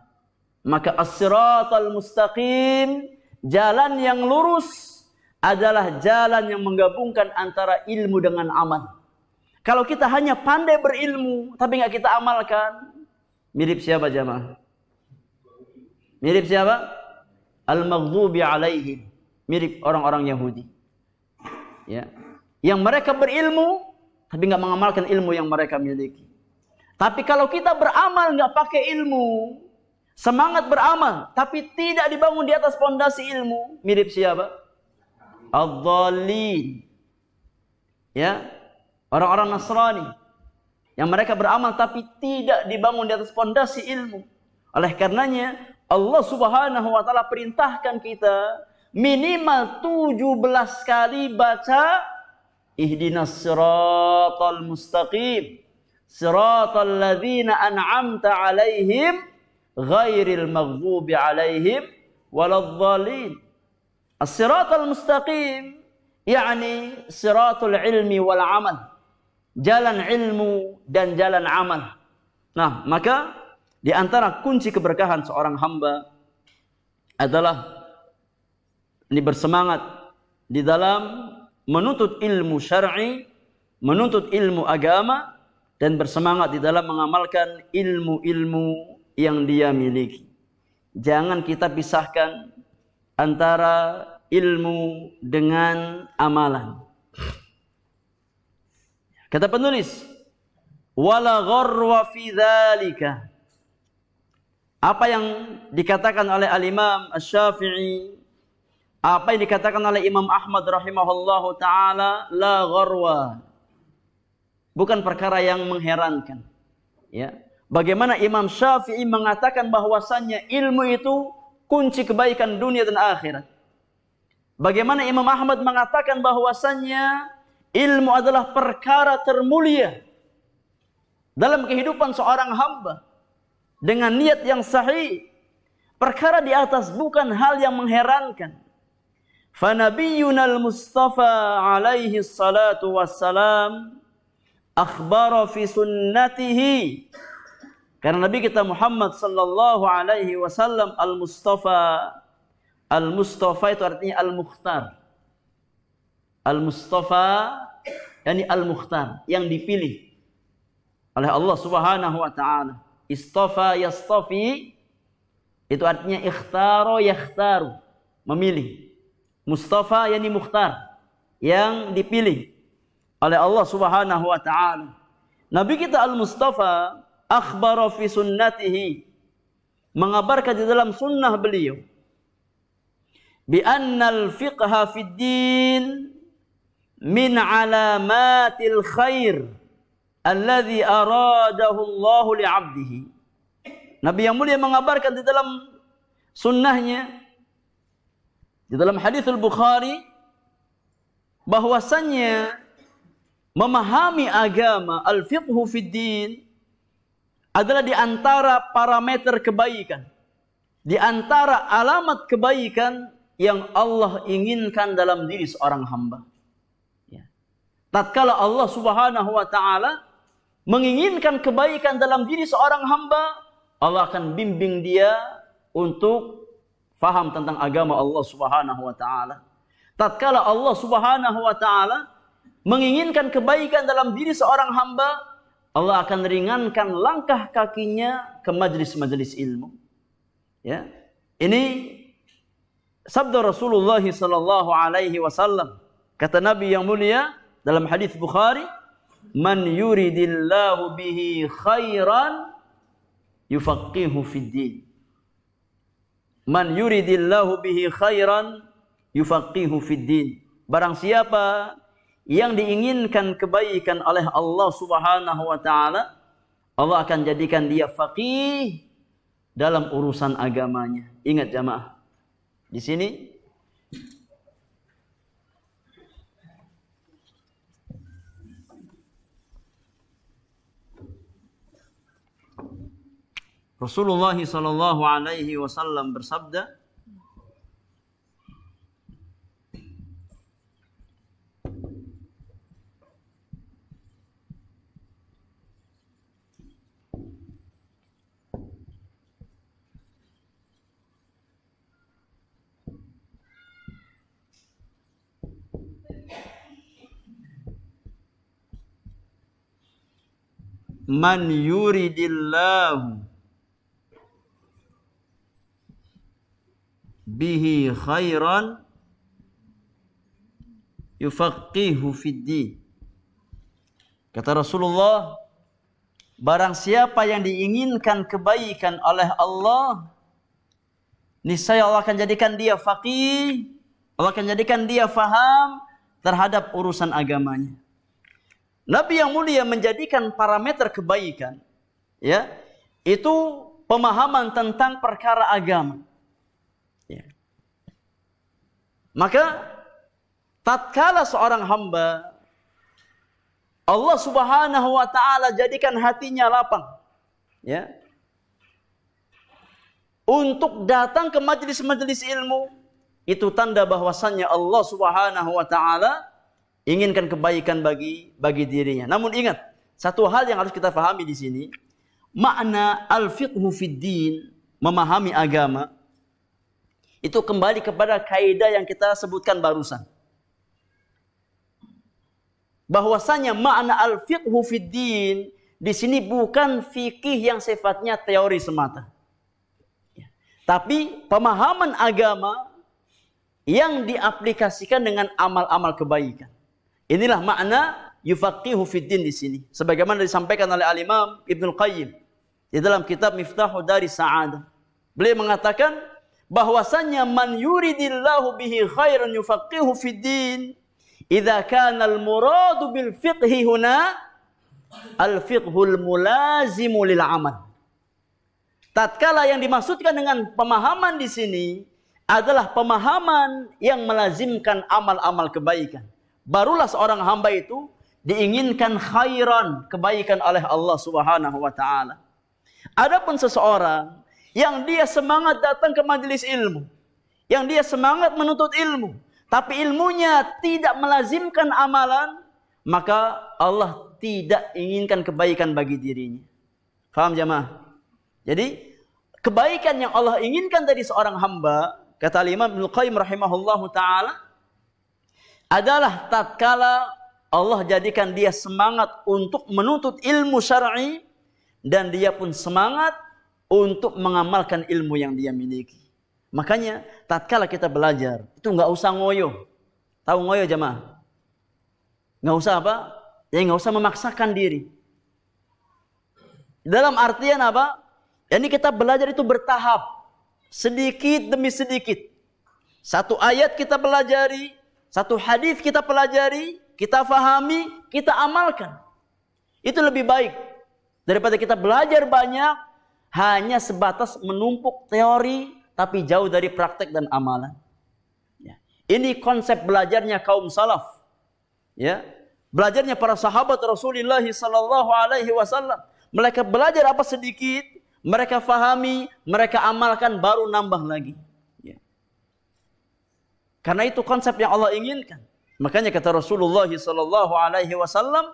maka as-siratal mustaqim, jalan yang lurus adalah jalan yang menggabungkan antara ilmu dengan amal. Kalau kita hanya pandai berilmu tapi nggak kita amalkan, mirip siapa jamaah? Mirip siapa? Al-maghdubi alaihim. Mirip orang-orang Yahudi. Ya. Yang mereka berilmu tapi nggak mengamalkan ilmu yang mereka miliki. Tapi kalau kita beramal nggak pakai ilmu, semangat beramal, tapi tidak dibangun di atas pondasi ilmu, mirip siapa? Adzalin. Ya, orang-orang Nasrani yang mereka beramal tapi tidak dibangun di atas pondasi ilmu. Oleh karenanya Allah Subhanahu wa taala perintahkan kita minimal 17 kali baca ihdinas siratal mustaqim siratal ladzina an'amta alaihim ghairil maghdubi alaihim waladhdallin as-siratal mustaqim ya'ni siratul ilmi wal amal jalan ilmu dan jalan amal nah maka di antara kunci keberkahan seorang hamba adalah ini bersemangat di dalam menuntut ilmu syar'i, menuntut ilmu agama dan bersemangat di dalam mengamalkan ilmu-ilmu yang dia miliki. Jangan kita pisahkan antara ilmu dengan amalan. Kata penulis, wala gharwa fi dhalika. Apa yang dikatakan oleh Al-Imam al syafii apa yang dikatakan oleh Imam Ahmad rahimahullahu taala la gharwa. Bukan perkara yang mengherankan. Ya. Bagaimana Imam Syafi'i mengatakan bahwasannya ilmu itu kunci kebaikan dunia dan akhirat. Bagaimana Imam Ahmad mengatakan bahwasannya ilmu adalah perkara termulia dalam kehidupan seorang hamba dengan niat yang sahih. Perkara di atas bukan hal yang mengherankan. فنبينا المصطفى عليه الصلاة والسلام أخبر في سنته karena Nabi kita Muhammad sallallahu alaihi wasallam al-Mustafa al-Mustafa itu artinya al-Mukhtar al-Mustafa yakni al yang dipilih oleh Allah Subhanahu wa taala istafa yastafi itu artinya ikhtaro yakhtaru memilih Mustafa yakni Mukhtar yang dipilih oleh Allah Subhanahu wa taala. Nabi kita Al-Mustafa akhbara fi sunnatihi mengabarkan di dalam sunnah beliau bi annal fiqha fid din min alamatil khair alladhi aradahu Allah li 'abdihi. Nabi yang mulia mengabarkan di dalam sunnahnya di dalam hadis Al-Bukhari bahwasannya memahami agama al-fiqhu fid din adalah di antara parameter kebaikan, di antara alamat kebaikan yang Allah inginkan dalam diri seorang hamba. Ya. Tatkala Allah Subhanahu wa taala menginginkan kebaikan dalam diri seorang hamba, Allah akan bimbing dia untuk faham tentang agama Allah Subhanahu wa taala. Tatkala Allah Subhanahu wa taala menginginkan kebaikan dalam diri seorang hamba, Allah akan ringankan langkah kakinya ke majelis-majelis ilmu. Ya. Ini sabda Rasulullah sallallahu alaihi wasallam. Kata Nabi yang mulia dalam hadis Bukhari, "Man yuridillahu bihi khairan yufaqihu fid din." Man yuridillahu bihi khairan yufaqihu fid din. Barang siapa yang diinginkan kebaikan oleh Allah Subhanahu wa taala, Allah akan jadikan dia faqih dalam urusan agamanya. Ingat jamaah. Di sini Rasulullah sallallahu alaihi wasallam bersabda Man yuridillahu bihi khairan yufaqihu fid Kata Rasulullah, barang siapa yang diinginkan kebaikan oleh Allah, niscaya Allah akan jadikan dia faqih, Allah akan jadikan dia faham terhadap urusan agamanya. Nabi yang mulia menjadikan parameter kebaikan, ya, itu pemahaman tentang perkara agama. Maka tatkala seorang hamba Allah Subhanahu wa taala jadikan hatinya lapang ya untuk datang ke majelis-majelis ilmu itu tanda bahwasannya Allah Subhanahu wa taala inginkan kebaikan bagi bagi dirinya. Namun ingat, satu hal yang harus kita pahami di sini, makna al-fiqhu fid din, memahami agama itu kembali kepada kaidah yang kita sebutkan barusan. Bahwasanya makna al-fiqhu hufidin di sini bukan fikih yang sifatnya teori semata. Ya. Tapi pemahaman agama yang diaplikasikan dengan amal-amal kebaikan. Inilah makna yufaqihu fiddin di sini. Sebagaimana disampaikan oleh Al-Imam Ibn Al Qayyim di dalam kitab Miftahu dari Sa'adah. Beliau mengatakan bahwasanya man yuridillahu bihi khairan yufaqihu fid din idza kana al muradu bil fiqhi huna al fiqhul mulazimu lil amal tatkala yang dimaksudkan dengan pemahaman di sini adalah pemahaman yang melazimkan amal-amal kebaikan barulah seorang hamba itu diinginkan khairan kebaikan oleh Allah Subhanahu wa taala adapun seseorang yang dia semangat datang ke majelis ilmu, yang dia semangat menuntut ilmu, tapi ilmunya tidak melazimkan amalan, maka Allah tidak inginkan kebaikan bagi dirinya. Faham jamaah? Jadi kebaikan yang Allah inginkan dari seorang hamba, kata Imam Ibnu Qayyim rahimahullahu taala adalah tatkala Allah jadikan dia semangat untuk menuntut ilmu syar'i dan dia pun semangat untuk mengamalkan ilmu yang dia miliki. Makanya tatkala kita belajar itu nggak usah ngoyo. Tahu ngoyo jemaah? Nggak usah apa? Ya nggak usah memaksakan diri. Dalam artian apa? Ya ini kita belajar itu bertahap. Sedikit demi sedikit. Satu ayat kita pelajari, satu hadis kita pelajari, kita fahami, kita amalkan. Itu lebih baik daripada kita belajar banyak hanya sebatas menumpuk teori tapi jauh dari praktek dan amalan. Ya. Ini konsep belajarnya kaum salaf. Ya. Belajarnya para sahabat Rasulullah sallallahu alaihi wasallam. Mereka belajar apa sedikit, mereka fahami, mereka amalkan baru nambah lagi. Ya. Karena itu konsep yang Allah inginkan. Makanya kata Rasulullah sallallahu alaihi wasallam,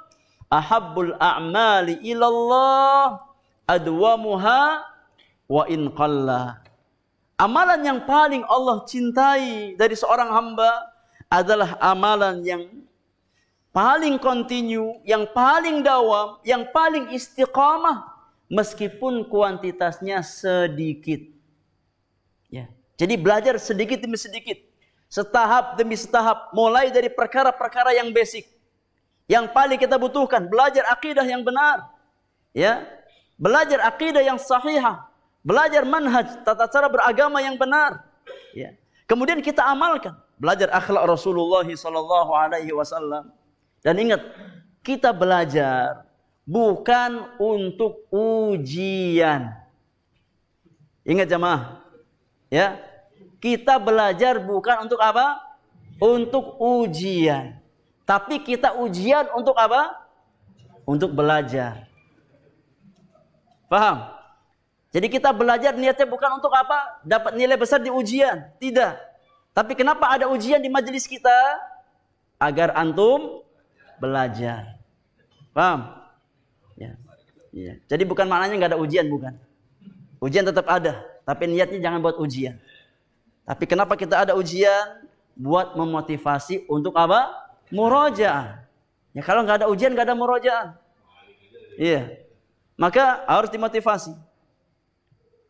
"Ahabbul a'mali ilallah adwamuha wa in qalla. Amalan yang paling Allah cintai dari seorang hamba adalah amalan yang paling kontinu, yang paling dawam, yang paling istiqamah meskipun kuantitasnya sedikit. Ya. Jadi belajar sedikit demi sedikit, setahap demi setahap, mulai dari perkara-perkara yang basic. Yang paling kita butuhkan, belajar akidah yang benar. Ya, belajar akidah yang sahihah, belajar manhaj, tata cara beragama yang benar. Ya. Kemudian kita amalkan, belajar akhlak Rasulullah sallallahu alaihi wasallam. Dan ingat, kita belajar bukan untuk ujian. Ingat jemaah, ya. Kita belajar bukan untuk apa? Untuk ujian. Tapi kita ujian untuk apa? Untuk belajar. Paham? Jadi kita belajar niatnya bukan untuk apa? Dapat nilai besar di ujian. Tidak. Tapi kenapa ada ujian di majelis kita? Agar antum belajar. Paham? Ya. ya. Jadi bukan maknanya nggak ada ujian, bukan. Ujian tetap ada. Tapi niatnya jangan buat ujian. Tapi kenapa kita ada ujian? Buat memotivasi untuk apa? Murojaan. Ya kalau nggak ada ujian, nggak ada murojaan. Iya maka harus dimotivasi.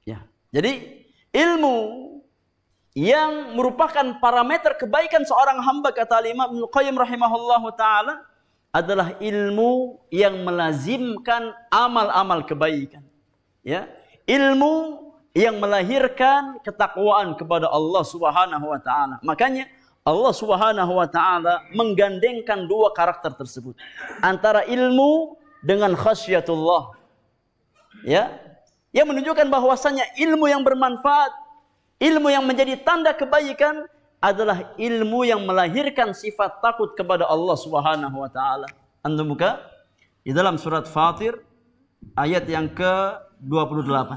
Ya. Jadi ilmu yang merupakan parameter kebaikan seorang hamba kata Imam Ibnu Qayyim rahimahullahu taala adalah ilmu yang melazimkan amal-amal kebaikan. Ya, ilmu yang melahirkan ketakwaan kepada Allah Subhanahu wa taala. Makanya Allah Subhanahu wa taala menggandengkan dua karakter tersebut, antara ilmu dengan khasyatullah ya yang menunjukkan bahwasannya ilmu yang bermanfaat ilmu yang menjadi tanda kebaikan adalah ilmu yang melahirkan sifat takut kepada Allah Subhanahu wa taala. Anda buka di dalam surat Fatir ayat yang ke-28.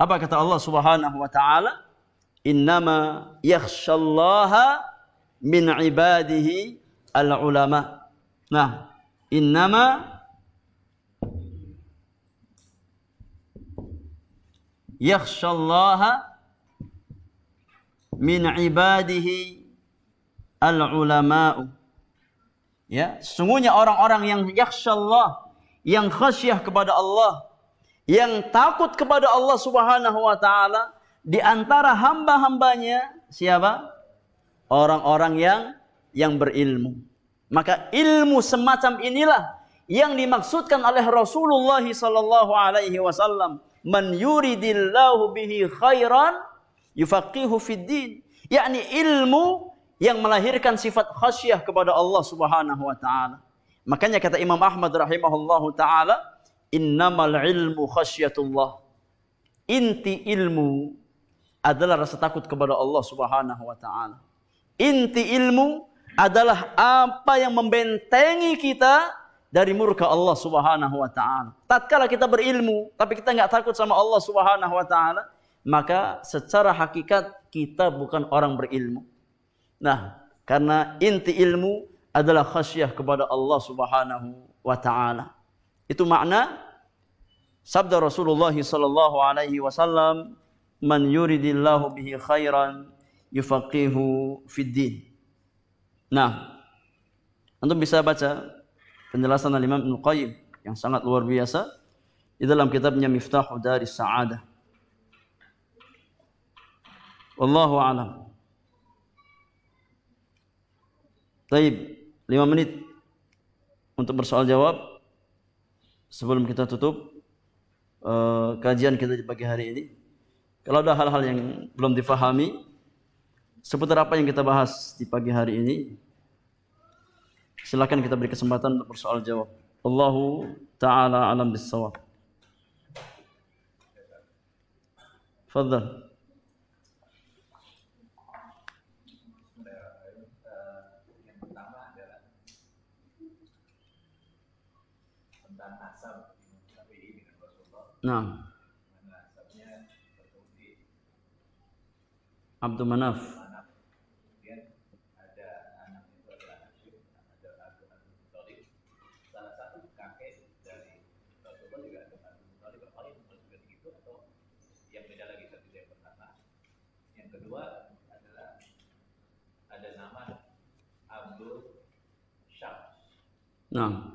Apa kata Allah Subhanahu wa taala? Innama yakhshallaha min ibadihi al-ulama. Nah, innama yakhshallaha min ibadihi al ulama'u ya sungguhnya orang-orang yang yakhshallah yang khasyah kepada Allah yang takut kepada Allah Subhanahu wa taala di antara hamba-hambanya siapa orang-orang yang yang berilmu maka ilmu semacam inilah yang dimaksudkan oleh Rasulullah sallallahu alaihi wasallam man yuridillahu bihi khairan yufaqihu fid din yakni ilmu yang melahirkan sifat khasyah kepada Allah Subhanahu wa taala makanya kata Imam Ahmad rahimahullahu taala innamal ilmu khasyatullah inti ilmu adalah rasa takut kepada Allah Subhanahu wa taala inti ilmu adalah apa yang membentengi kita dari murka Allah Subhanahu wa taala. Tatkala kita berilmu tapi kita nggak takut sama Allah Subhanahu wa taala, maka secara hakikat kita bukan orang berilmu. Nah, karena inti ilmu adalah khasyah kepada Allah Subhanahu wa taala. Itu makna sabda Rasulullah sallallahu alaihi wasallam, "Man yuridillahu bihi khairan yufaqihu fid din." Nah, antum bisa baca penjelasan Al-Imam Ibn Qayyim yang sangat luar biasa di dalam kitabnya Miftahu Daris Sa'adah. Wallahu a'lam. Taib, 5 menit untuk bersoal jawab sebelum kita tutup uh, kajian kita di pagi hari ini. Kalau ada hal-hal yang belum difahami seputar apa yang kita bahas di pagi hari ini, Silakan kita beri kesempatan untuk bersoal jawab. Allahu taala alam bisawab. Fadhal. Nah. Abdul Manaf. Nah.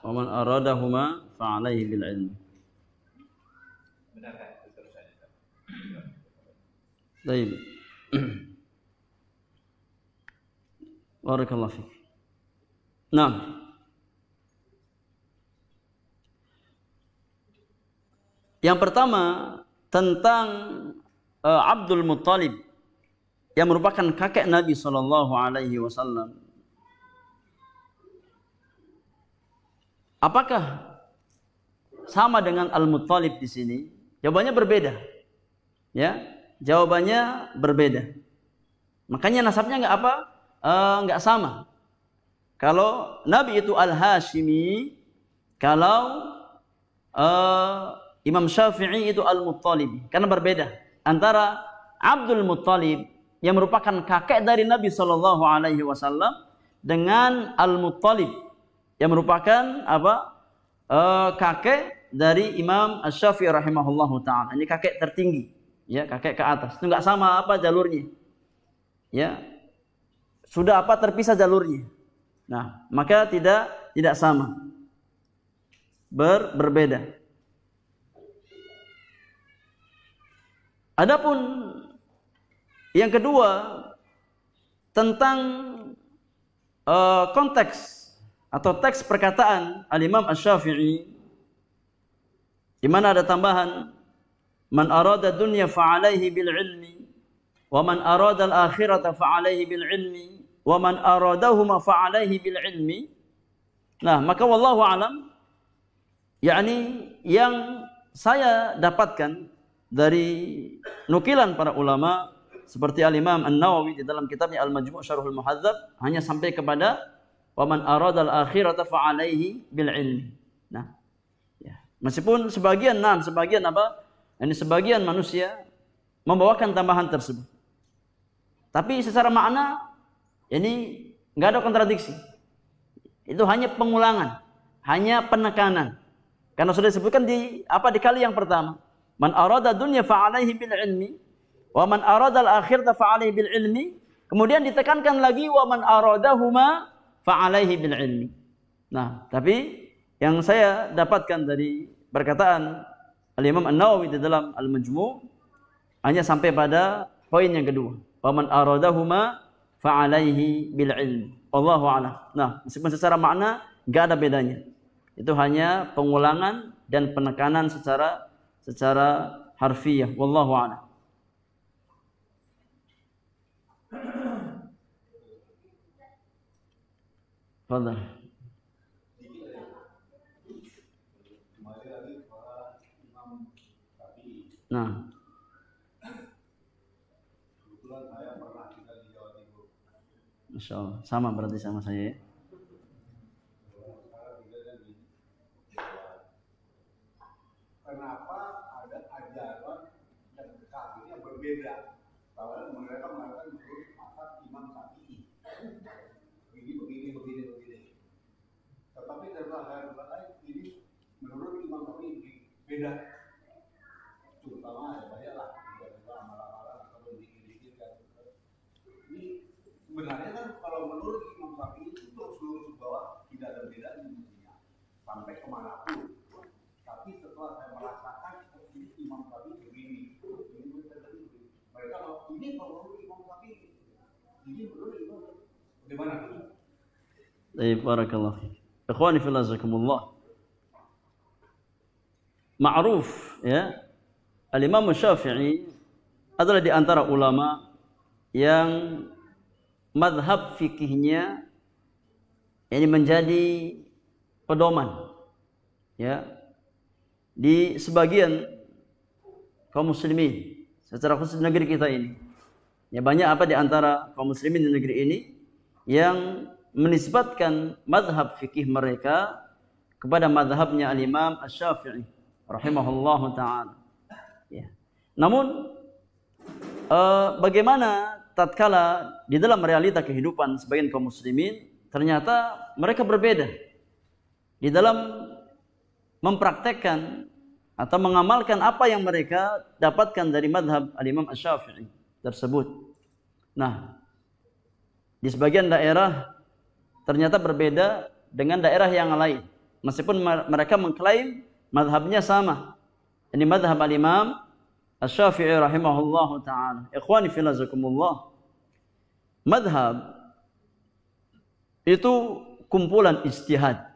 Waman aradahuma fa'alaihi bil ilmi. طيب بارك الله فيك نعم Yang pertama tentang uh, Abdul Muttalib yang merupakan kakek Nabi Shallallahu Alaihi Wasallam. Apakah sama dengan Al Muttalib di sini? Jawabannya berbeda. Ya, Jawabannya berbeda. Makanya nasabnya nggak apa? Eh, nggak sama. Kalau Nabi itu Al-Hashimi, kalau eh, Imam Syafi'i itu al Muttalib, Karena berbeda antara Abdul Muttalib yang merupakan kakek dari Nabi Shallallahu Alaihi Wasallam dengan Al Muttalib yang merupakan apa eh, kakek dari Imam Syafi'i rahimahullahu taala. Ini kakek tertinggi ya kakek ke atas itu nggak sama apa jalurnya ya sudah apa terpisah jalurnya nah maka tidak tidak sama Ber, berbeda adapun yang kedua tentang uh, konteks atau teks perkataan al-Imam Asy-Syafi'i di mana ada tambahan Man arada dunya fa'alaihi bil ilmi wa man arada al akhirata fa'alaihi bil ilmi wa man aradahuma fa'alaihi bil ilmi. Nah, maka wallahu alam yakni yang saya dapatkan dari nukilan para ulama seperti Al Imam An Nawawi di dalam kitabnya Al Majmu' Syarhul Muhadzab hanya sampai kepada waman arada al akhirata fa alaihi bil ilmi. Nah, ya. Meskipun sebagian nam, sebagian apa? ini sebagian manusia membawakan tambahan tersebut. Tapi secara makna ini nggak ada kontradiksi. Itu hanya pengulangan, hanya penekanan. Karena sudah disebutkan di apa di kali yang pertama. Man arada dunya fa'alaihi bil ilmi wa man arada al akhirata fa'alaihi bil ilmi. Kemudian ditekankan lagi wa man aradahuma fa'alaihi bil ilmi. Nah, tapi yang saya dapatkan dari perkataan Al-Imam An-Nawawi di dalam Al-Majmu' hanya sampai pada poin yang kedua. Paman man aradahuma fa'alaihi bil ilm. Allahu a'lam. Nah, meskipun secara makna enggak ada bedanya. Itu hanya pengulangan dan penekanan secara secara harfiah. Wallahu a'lam. Fadhal. Nah. Masya Allah. Sama berarti sama saya Kenapa ada ajaran yang ini berbeda? Padahal mereka mereka menurut akad Imam Syafi'i. Begini, begini, begini, begini. Tetapi dalam hal lain ini menurut Imam Syafi'i beda. kalau menurut Imam Syafi'i itu seluruh bawah tidak ada beda ilmunya sampai kemanapun. Tapi setelah saya merasakan ini Imam Syafi'i begini, ini mereka kalau ini menurut Imam Syafi'i, ini menurut Imam Syafi'i. bagaimana? Baik, barakallah. Ikhwani fillah zakumullah. Ma'ruf ya. Al-Imam Syafi'i adalah di antara ulama yang madhab fikihnya ini menjadi pedoman ya di sebagian kaum muslimin secara khusus negeri kita ini ya banyak apa di antara kaum muslimin di negeri ini yang menisbatkan madhab fikih mereka kepada madhabnya al-imam asy-syafi'i rahimahullahu taala ya namun uh, bagaimana tatkala di dalam realita kehidupan sebagian kaum muslimin ternyata mereka berbeda di dalam mempraktekkan atau mengamalkan apa yang mereka dapatkan dari madhab al-imam asy-syafi'i tersebut. Nah, di sebagian daerah ternyata berbeda dengan daerah yang lain. Meskipun mereka mengklaim madhabnya sama. Ini madhab al-imam asy-syafi'i rahimahullahu taala. Ikhwani filazakumullah. Madhab itu kumpulan istihad.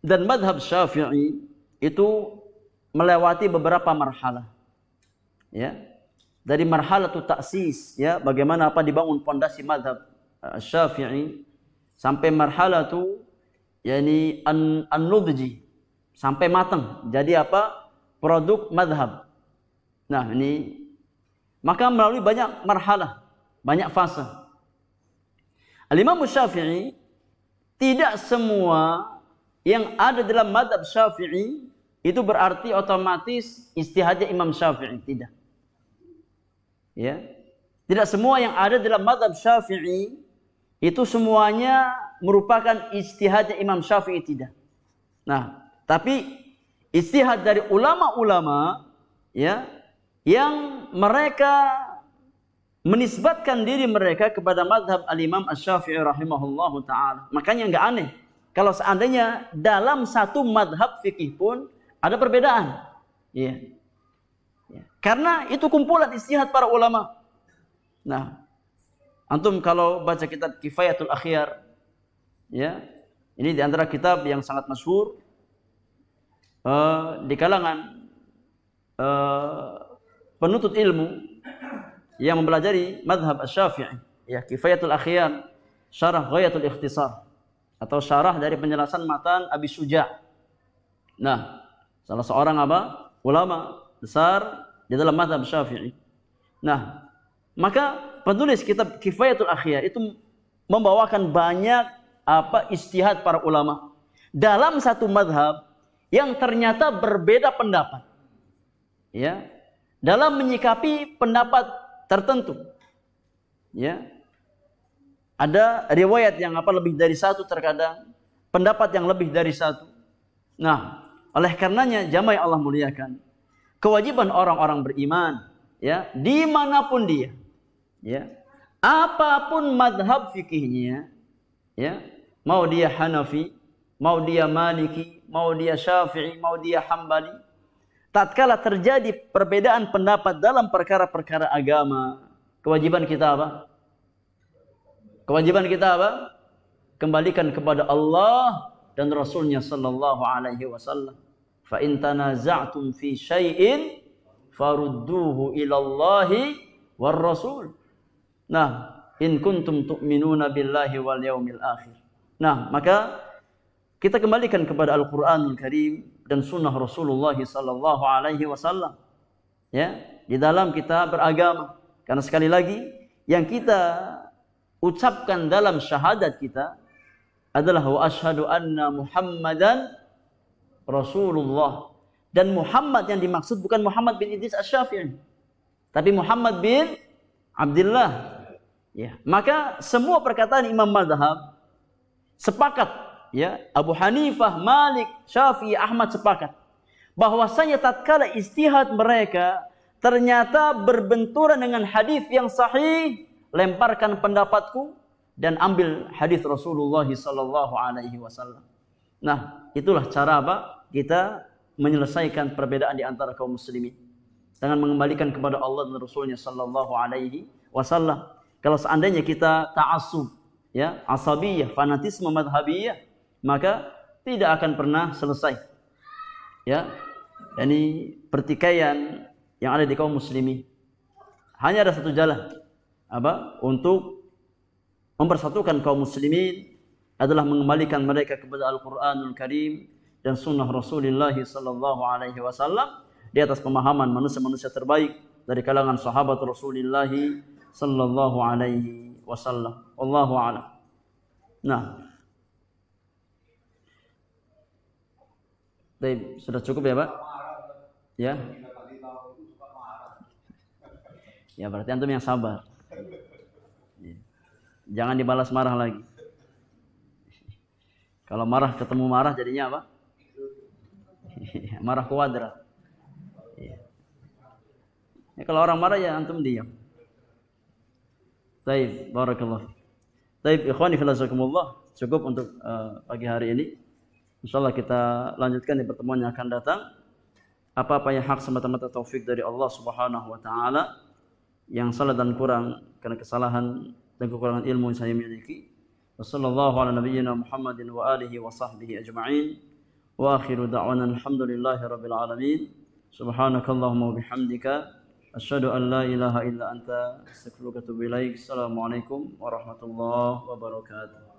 Dan madhab syafi'i itu melewati beberapa marhalah. Ya. Dari marhalah itu taksis, ya, bagaimana apa dibangun pondasi madhab eh, syafi'i sampai marhalah itu yakni an, an sampai matang. Jadi apa? Produk madhab. Nah, ini maka melalui banyak marhalah banyak fase. Al-Imam Syafi'i tidak semua yang ada dalam madhab Syafi'i itu berarti otomatis istihadnya Imam Syafi'i tidak. Ya. Tidak semua yang ada dalam madhab Syafi'i itu semuanya merupakan istihadnya Imam Syafi'i tidak. Nah, tapi istihad dari ulama-ulama ya yang mereka menisbatkan diri mereka kepada madhab al-imam asy-syafi'i rahimahullahu taala. Makanya nggak aneh kalau seandainya dalam satu madhab fikih pun ada perbedaan. Ya. ya. Karena itu kumpulan istihad para ulama. Nah, antum kalau baca kitab Kifayatul Akhyar ya, ini di antara kitab yang sangat masyhur uh, di kalangan uh, penuntut ilmu yang mempelajari madhab Asy-Syafi'i, ya Kifayatul Akhyar, Syarah Ghayatul Ikhtisar atau syarah dari penjelasan matan Abi Suja. Nah, salah seorang apa? ulama besar di dalam madhab Syafi'i. Nah, maka penulis kitab Kifayatul Akhyar itu membawakan banyak apa istihad para ulama dalam satu madhab yang ternyata berbeda pendapat. Ya, dalam menyikapi pendapat tertentu. Ya. Ada riwayat yang apa lebih dari satu terkadang, pendapat yang lebih dari satu. Nah, oleh karenanya jamaah yang Allah muliakan, kewajiban orang-orang beriman ya, dimanapun dia, ya, apapun madhab fikihnya, ya, mau dia Hanafi, mau dia Maliki, mau dia Syafi'i, mau dia Hambali, tatkala terjadi perbedaan pendapat dalam perkara-perkara agama, kewajiban kita apa? Kewajiban kita apa? Kembalikan kepada Allah dan Rasulnya sallallahu alaihi wasallam. Fa in tanaza'tum fi syai'in farudduhu ila Allah war Rasul. Nah, in kuntum tu'minuna billahi wal yaumil akhir. Nah, maka kita kembalikan kepada Al-Qur'anul Karim dan sunnah Rasulullah sallallahu alaihi wasallam. Ya, di dalam kita beragama. Karena sekali lagi yang kita ucapkan dalam syahadat kita adalah wa asyhadu anna Muhammadan Rasulullah. Dan Muhammad yang dimaksud bukan Muhammad bin Idris Asy-Syafi'i, tapi Muhammad bin Abdullah. Ya, maka semua perkataan imam Madhab sepakat ya Abu Hanifah, Malik, Syafi'i, Ahmad sepakat bahwasanya tatkala istihad mereka ternyata berbenturan dengan hadis yang sahih, lemparkan pendapatku dan ambil hadis Rasulullah sallallahu alaihi wasallam. Nah, itulah cara apa kita menyelesaikan perbedaan di antara kaum muslimin dengan mengembalikan kepada Allah dan Rasulnya sallallahu alaihi wasallam. Kalau seandainya kita ta'assub, ya, asabiyah, fanatisme madhabiyah, maka tidak akan pernah selesai. Ya. Ini pertikaian yang ada di kaum muslimin. Hanya ada satu jalan. Apa? Untuk mempersatukan kaum muslimin adalah mengembalikan mereka kepada Al-Qur'anul Karim dan sunnah Rasulullah sallallahu alaihi wasallam di atas pemahaman manusia-manusia terbaik dari kalangan sahabat Rasulullah sallallahu alaihi wasallam. Wallahu a'lam. Nah, Baik, sudah cukup ya, Pak? Ya. Ya, berarti antum yang sabar. Ya. Jangan dibalas marah lagi. Kalau marah ketemu marah jadinya apa? Iya, marah kuadrat. Iya. Ya, kalau orang marah ya antum diam. Baik, barakallah. Baik, ikhwani filazakumullah. Cukup untuk uh, pagi hari ini. Insyaallah kita lanjutkan di pertemuan yang akan datang. Apa-apa yang hak semata-mata taufik dari Allah Subhanahu wa taala yang salah dan kurang karena kesalahan dan kekurangan ilmu yang saya miliki. Wassalamualaikum ala nabiyyina Muhammadin wa alihi wa sahbihi ajma'in. Wa akhiru da'wana alhamdulillahi rabbil alamin. Subhanakallahumma wa bihamdika asyhadu an la ilaha illa anta wa Assalamualaikum warahmatullahi wabarakatuh.